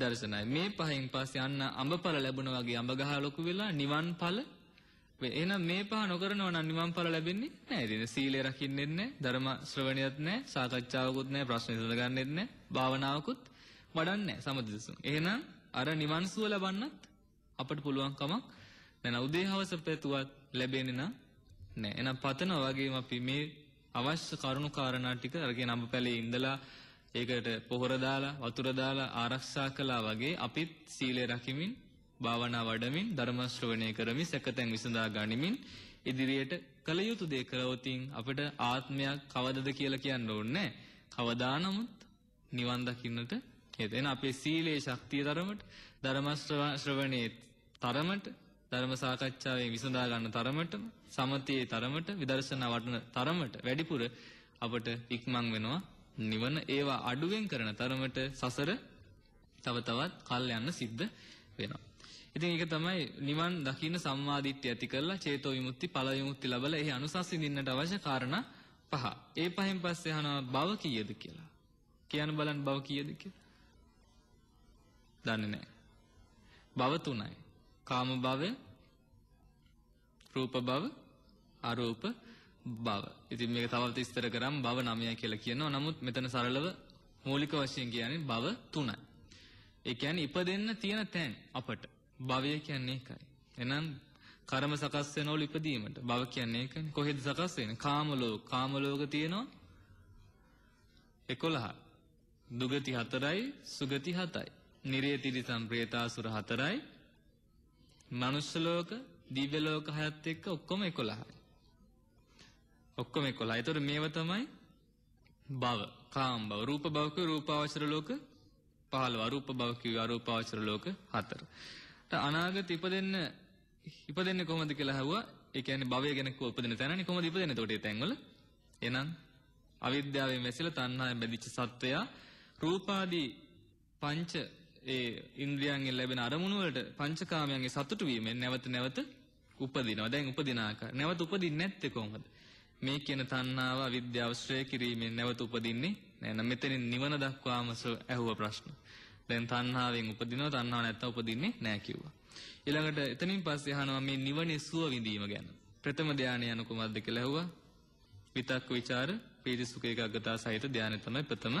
දර්ශනයි. මේ පහෙන් පස්සේ අන්න අඹපල ලැබුණා වගේ අඹ ගහ ලොකු වෙලා නිවන් ඵල එහෙනම් මේ පහ නොකරනව නම් නිවන් ඵල ලැබෙන්නේ නැහැ. ඉතින් සීලය රකින්නෙත් නැහැ, ධර්ම ශ්‍රවණියත් නැහැ, සාකච්ඡාවකුත් නැහැ, ප්‍රශ්න විසඳගන්නෙත් නැහැ, භාවනාවකුත් වඩන්නේ නැහැ සමදසුන්. එහෙනම් අර නිවන් සුව ලබන්නත් අපට පුළුවන් කමක් නැහැ. උදේ හවස පැතුවත් ලැබෙන්නේ නැහැ. එහෙනම් පතන වගේම අපි මේ අවශ්‍ය කරුණු කාරණා ටික අරගෙන අප පැලේ ඉඳලා ඒකට පොහොර දාලා වතුර දාලා ආරක්ෂා කළා වගේ අපිත් සීලය රකිමින් භාවනා වඩමින් ධර්ම ශ්‍රවණය කරමින් සැකතෙන් විසඳා ගනිමින් ඉදිරියට කල යුතු දේ කළොතින් අපිට ආත්මයක් කවදද කියලා කියන්න ඕනේ කවදා නමුත් නිවන් දකින්නට හේතු වෙන අපේ සීලේ ශක්තිය තරමට ධර්ම ශ්‍රවණයේ තරමට ධර්ම සාකච්ඡාවේ විසඳා ගන්න තරමට සමතයේ තරමට විදර්ශනා වඩන තරමට වැඩිපුර අපට ඉක්මන් වෙනවා නිවන ඒවා අඩුවෙන් කරන තරමට සසර තව තවත් කල් යන්න සිද්ධ වෙනවා ඉතින් ඒක තමයි නිවන් දකින්න සම්මාදිට්ඨිය ඇති කරලා චේතෝ විමුක්ති ඵල විමුක්ති ලැබලා එහි අනුසස් විඳින්නට අවශ්‍ය කාරණා පහ. ඒ පහෙන් පස්සේ අහනවා භව කීයද කියලා. කියන්න බලන්න භව කීයද කියලා. දන්නේ නැහැ. භව තුනයි. කාම භවය, රූප භව, අරූප භව. ඉතින් මේක තවත් විස්තර කරාම භව 9 කියලා කියනවා. නමුත් මෙතන සරලව මූලික වශයෙන් කියන්නේ භව තුනයි. ඒ කියන්නේ ඉපදෙන්න තියෙන තැන් අපට භවය කියන්නේ එකයි. එනම් කර්ම සකස් වෙනවලු ඉපදීමට. භව කියන්නේ ඒකනේ. කොහෙද සකස් වෙන්නේ? කාම ලෝක. කාම ලෝක තියෙනවා 11. දුගති 4යි, සුගති 7යි. නිරේතිරි සම්ප්‍රේතාසුර 4යි. මනුෂ්‍ය ලෝක, දිව්‍ය ලෝක 6ත් එක්ක ඔක්කොම 11යි. ඔක්කොම 11. ඒතර මේව තමයි භව, කාම භව, රූප භවක රූපාවචර ලෝක 15, අරූප භවක අරූපාවචර ලෝක 4. අනාගත ඉපදෙන්න ඉපදෙන්නේ කොහොමද කියලා අහුවා. ඒ කියන්නේ භවය ගැන උපදින තැනනේ කොහොමද ඉපදෙන්නේ? එතකොට ඒ තැන්වල එහෙනම් අවිද්‍යාවෙන් වැසිලා තණ්හාවෙන් බැඳිච්ච සත්වයා රූපාදී පංච ඒ ඉන්ද්‍රියන්ගෙන් ලැබෙන අරමුණු වලට පංචකාමයන්ගේ සතුටු වීමෙන් නැවත නැවත උපදිනවා. දැන් උපදින ආකාරය. නැවත උපදින්නේ නැත්තේ කොහොමද? මේ කියන තණ්හාව අවිද්‍යාව ශ්‍රේ කිරීමෙන් නැවත උපදින්නේ නැහැ. මෙතනින් නිවන දක්වාම ඇහුව ප්‍රශ්න. දැන් තණ්හාවෙන් උපදිනවා තණ්හාව නැත්තම් උපදින්නේ නැහැ කිව්වා. ඊළඟට එතනින් පස්සේ අහනවා මේ නිවනේ සුව විඳීම ගැන. ප්‍රථම ධානය යන කුමක්ද කියලා ඇහුවා. විතක් ਵਿਚාර පීති සුඛ ඒකාග්‍රතාව සහිත ධානය තමයි ප්‍රථම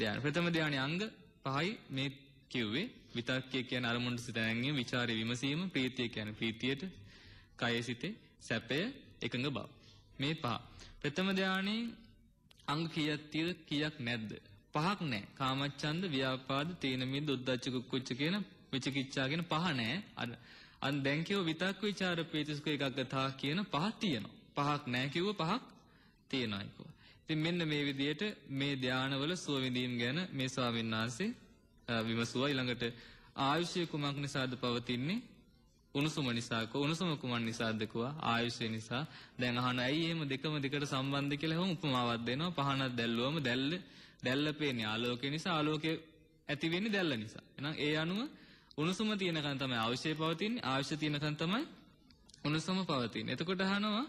ධානය. ප්‍රථම ධානයේ අංග පහයි මේ කිව්වේ. විතක්කය කියන්නේ අරමුණට සිත නැංගීම, ਵਿਚාරේ විමසීම, ප්‍රීතිය කියන්නේ ප්‍රීතියට, කයේ සිතේ සැපය එකඟ බව. මේ පහ. ප්‍රථම ධානයේ අංග කීයක් තියෙද කීයක් නැද්ද පහක් නෑ කාමච්චන්ද ව්‍යාපාද තීනමින් දුද්දච්ච කුච්ච කියන විචිකිච්ඡාගෙන පහ නෑ අර අන් දැන් කියව විතක් ਵਿਚාර ප්‍රීතිස්ක එකග්ගතා කියන පහක් තියෙනවා. පහක් නෑ කිව්ව පහක් තියෙනවා ඒක. ඉතින් මෙන්න මේ විදියට මේ ධානවල සුව විඳීම් ගැන මේ ස්වාමීන් වහන්සේ විමසුවා ඊළඟට ආයුෂය කුමක් නිසාද පවතින්නේ උණුසුම නිසාක උණුසුම කුමක් නිසාද කිව්වා ආයුෂය නිසා දැන් අහන ඇයි එහෙම දෙකම දෙකට සම්බන්ධ කියලා හැම උපමාවක් දෙනවා පහනක් දැල්ලුවම දැල්ල දැල්ල පේන්නේ ආලෝකය නිසා ආලෝකය ඇති වෙන්නේ දැල්ල නිසා. එහෙනම් ඒ අණුව උණුසුම තියෙනකන් තමයි අවශ්‍ය පවතින්නේ. අවශ්‍ය තියෙනකන් තමයි උණුසුම පවතින්නේ. එතකොට අහනවා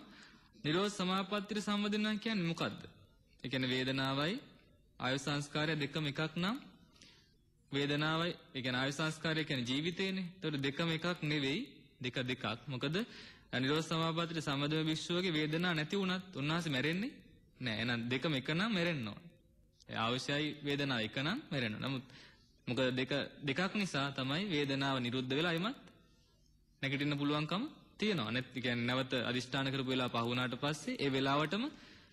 නිරෝධ සමාපත්තිය සම්බන්ධන කියන්නේ මොකද්ද? ඒ කියන්නේ වේදනාවයි ආයු සංස්කාරය දෙකම එකක් නම් වේදනාවයි ඒ කියන්නේ ආයු සංස්කාරය කියන්නේ ජීවිතේනේ. එතකොට දෙකම එකක් නෙවෙයි දෙක දෙකක්. මොකද නිරෝධ සමාපත්තිය සම්බන්ධ භික්ෂුවගේ වේදනාවක් නැති වුණත් උන්වහන්සේ මැරෙන්නේ නෑ. එහෙනම් දෙකම එක නම් මැරෙන්න ඕන. අවශ්‍යයි වේදනාව එක නම් මැරෙනවා. නමුත් මොකද දෙක දෙකක් නිසා තමයි වේදනාව නිරුද්ධ වෙලා එමත් නැගිටින්න පුළුවන්කම තියෙනවා. නැත් කියන්නේ නැවත අදිෂ්ඨාන කරපු වෙලාව පහ වුණාට පස්සේ ඒ වෙලාවටම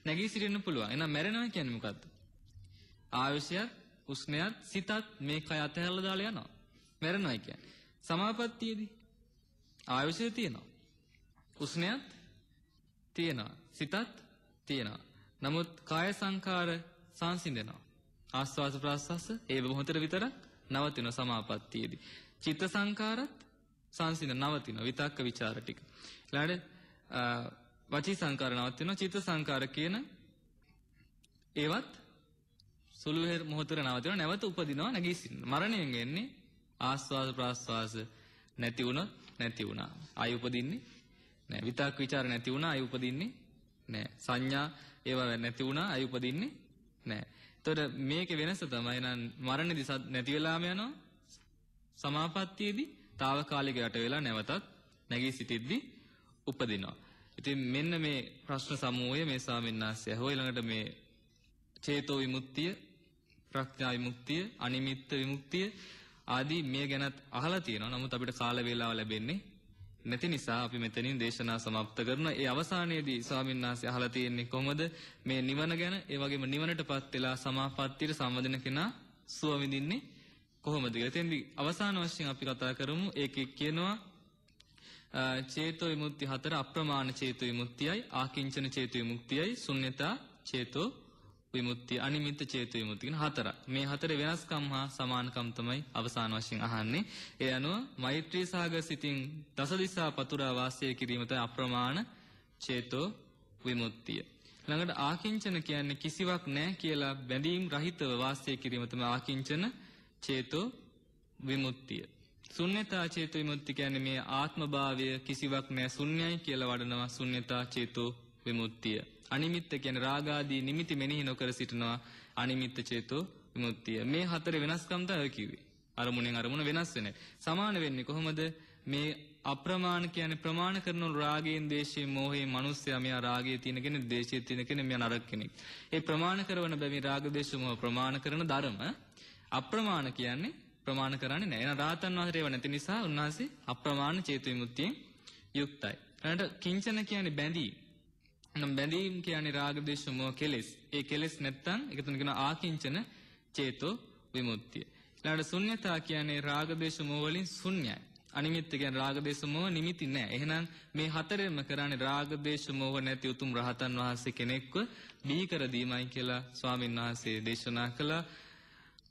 නැගී සිටින්න පුළුවන්. එහෙනම් මැරෙනවා කියන්නේ මොකද්ද? ආයුෂයත් උස්නයත් සිතත් මේ කය අතහැරලා දාලා යනවා. මැරෙනවා කියන්නේ. සමාපත්තියේදී ආයුෂය තියෙනවා. උස්නයත් තියෙනවා. සිතත් තියෙනවා. නමුත් කාය සංකාර සංසිඳෙනවා. ආස්වාස ප්‍රාස්වාස ඒ මොහොතර විතරක් නවතින සමාපත්තියේදී. චිත්ත සංකාරත් සංසිඳ නවතින විතක්ක ਵਿਚාර ටික. ඊළඟට වචී සංකාර නවතිනවා චිත්ත සංකාර කියන ඒවත් සුළු මොහොතර නවතිනවා නැවත උපදිනවා නැගීසින්න. මරණයෙන් එන්නේ ආස්වාස ප්‍රාස්වාස නැති වුණොත් නැති වුණා. ආය උපදින්නේ නැහැ. විතක් ਵਿਚාර නැති වුණා ආය උපදින්නේ නැහැ. සංඥා ඒවා නැති වුණා ආය උපදින්නේ නෑ. එතකොට මේකේ වෙනස තමයි නම් මරණෙදි නැති වෙලාම යනවා. සමාපත්තියේදී తాවකාලික යට වෙලා නැවතත් නැගී සිටිද්දි උපදිනවා. ඉතින් මෙන්න මේ ප්‍රශ්න සමූහය මේ සාමින්නාස්ය හෝ ඊළඟට මේ චේතෝ විමුක්තිය, ප්‍රඥා විමුක්තිය, අනිමිත්ත විමුක්තිය ආදී මේ ගැනත් අහලා තියෙනවා. නමුත් අපිට කාල වේලාව ලැබෙන්නේ නැති නිසා අපි මෙතනින් දේශනා સમાપ્ત කරනවා. ඒ අවසානයේදී ස්වාමීන් වහන්සේ අහලා තියෙන්නේ කොහොමද මේ නිවන ගැන ඒ වගේම නිවනටපත් වෙලා සමාපත්තියට සම්බන්ධන කෙනා සුව විඳින්නේ කොහොමද කියලා. එතෙන්දී අවසාන වශයෙන් අපි කතා කරමු. ඒකේ කියනවා චේතෝ විමුක්ති හතර අප්‍රමාණ චේතෝ විමුක්තියයි ආකින්චන චේතෝ විමුක්තියයි ශුන්‍යතා චේතෝ විමුක්තිය අනිමිත්ත චේතු විමුක්තිය කියන හතර. මේ හතර වෙනස්කම් හා සමානකම් තමයි අවසාන වශයෙන් අහන්නේ. ඒ අනුව මෛත්‍රී සාග සිතින් දසදිසා පතුරා වාසය කිරීම තමයි අප්‍රමාණ චේතෝ විමුක්තිය. ළඟට ආකින්චන කියන්නේ කිසිවක් නැහැ කියලා බැඳීම් රහිතව වාසය කිරීම තමයි ආකින්චන චේතෝ විමුක්තිය. ශුන්‍යතා චේතු විමුක්ති කියන්නේ මේ ආත්මභාවය කිසිවක් නැහැ ශුන්‍යයි කියලා වඩනවා ශුන්‍යතා චේතෝ විමුක්තිය. අනිමිත්ත කියන්නේ රාගාදී නිමිති මෙනෙහි නොකර සිටිනවා අනිමිත්ත චේතෝ විමුක්තිය. මේ හතර වෙනස්කම් තමයි කිව්වේ. අරමුණෙන් අරමුණ වෙනස් වෙන. සමාන වෙන්නේ කොහොමද? මේ අප්‍රමාණ කියන්නේ ප්‍රමාණ කරන රාගයෙන්, දේශයෙන්, මෝහයෙන් මිනිස්සයා මෙයා රාගයේ තියෙන කෙනෙක්, දේශයේ තියෙන කෙනෙක්, මෙයා නරක කෙනෙක්. ඒ ප්‍රමාණ කරන බැවින් රාග, දේශ, මෝහ ප්‍රමාණ කරන ධර්ම අප්‍රමාණ කියන්නේ ප්‍රමාණ කරන්නේ නැහැ. එහෙනම් රාතන් වහන්සේ ඒව නැති නිසා උන්වහන්සේ අප්‍රමාණ චේතු විමුක්තියෙන් යුක්තයි. ඊළඟට කිංචන කියන්නේ බැඳීම්. බැඳීම් කියන්නේ රාගදේශ මොහ කෙලෙස්. ඒ කෙලෙස් නැත්තම් එකතුන කියන ආකින්චන චේතෝ විමුක්තිය. ඊළඟට ශුන්‍යතා කියන්නේ රාගදේශ මොහ වලින් ශුන්‍යයි. අනිමිත්ත කියන්නේ රාගදේශ මොහ නිමිති නැහැ. එහෙනම් මේ හතරෙම කරන්නේ රාගදේශ මොහ නැති උතුම් රහතන් වහන්සේ කෙනෙක්ව බිහි කර දීමයි කියලා ස්වාමින් වහන්සේ දේශනා කළා.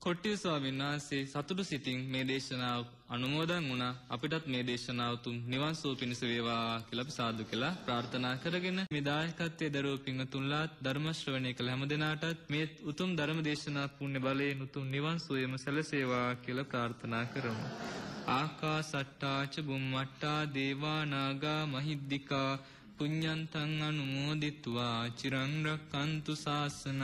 කොට්ටිය ස්වාමීන් වහන්සේ සතුටු සිතින් මේ දේශනාව අනුමෝදන් වුණා අපිටත් මේ දේශනාව තුන් නිවන් සුව පිණිස වේවා කියලා අපි සාදු කියලා ප්‍රාර්ථනා කරගෙන මේ දායකත්වයේ දරුව පින්තුන්ලාත් ධර්ම ශ්‍රවණය කළ හැම දිනාටත් මේ උතුම් ධර්ම දේශනා පුණ්‍ය බලයෙන් උතුම් නිවන් සුවයම සැලසේවා කියලා ප්‍රාර්ථනා කරමු. ආකාසට්ටාච බුම්මට්ටා දේවානාගා මහිද්దికා පුඤ්ඤන්තං අනුමෝදිත්වා චිරං රක්칸තු සාසනං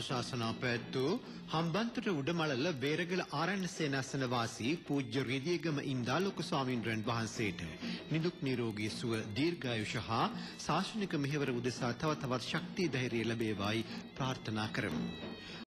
ධර්මානුශාසනා පැවැත්වූ හම්බන්තොට උඩමළල වේරගල ආරණ්‍ය සේනාසන වාසී පූජ්‍ය රිදියගම ඉන්දා ලොකු ස්වාමින්වයන් වහන්සේට නිදුක් නිරෝගී සුව දීර්ඝායුෂ හා ශාසනික මෙහෙවර උදෙසා තව තවත් ශක්තිය ධෛර්යය ලැබේවායි ප්‍රාර්ථනා කරමු.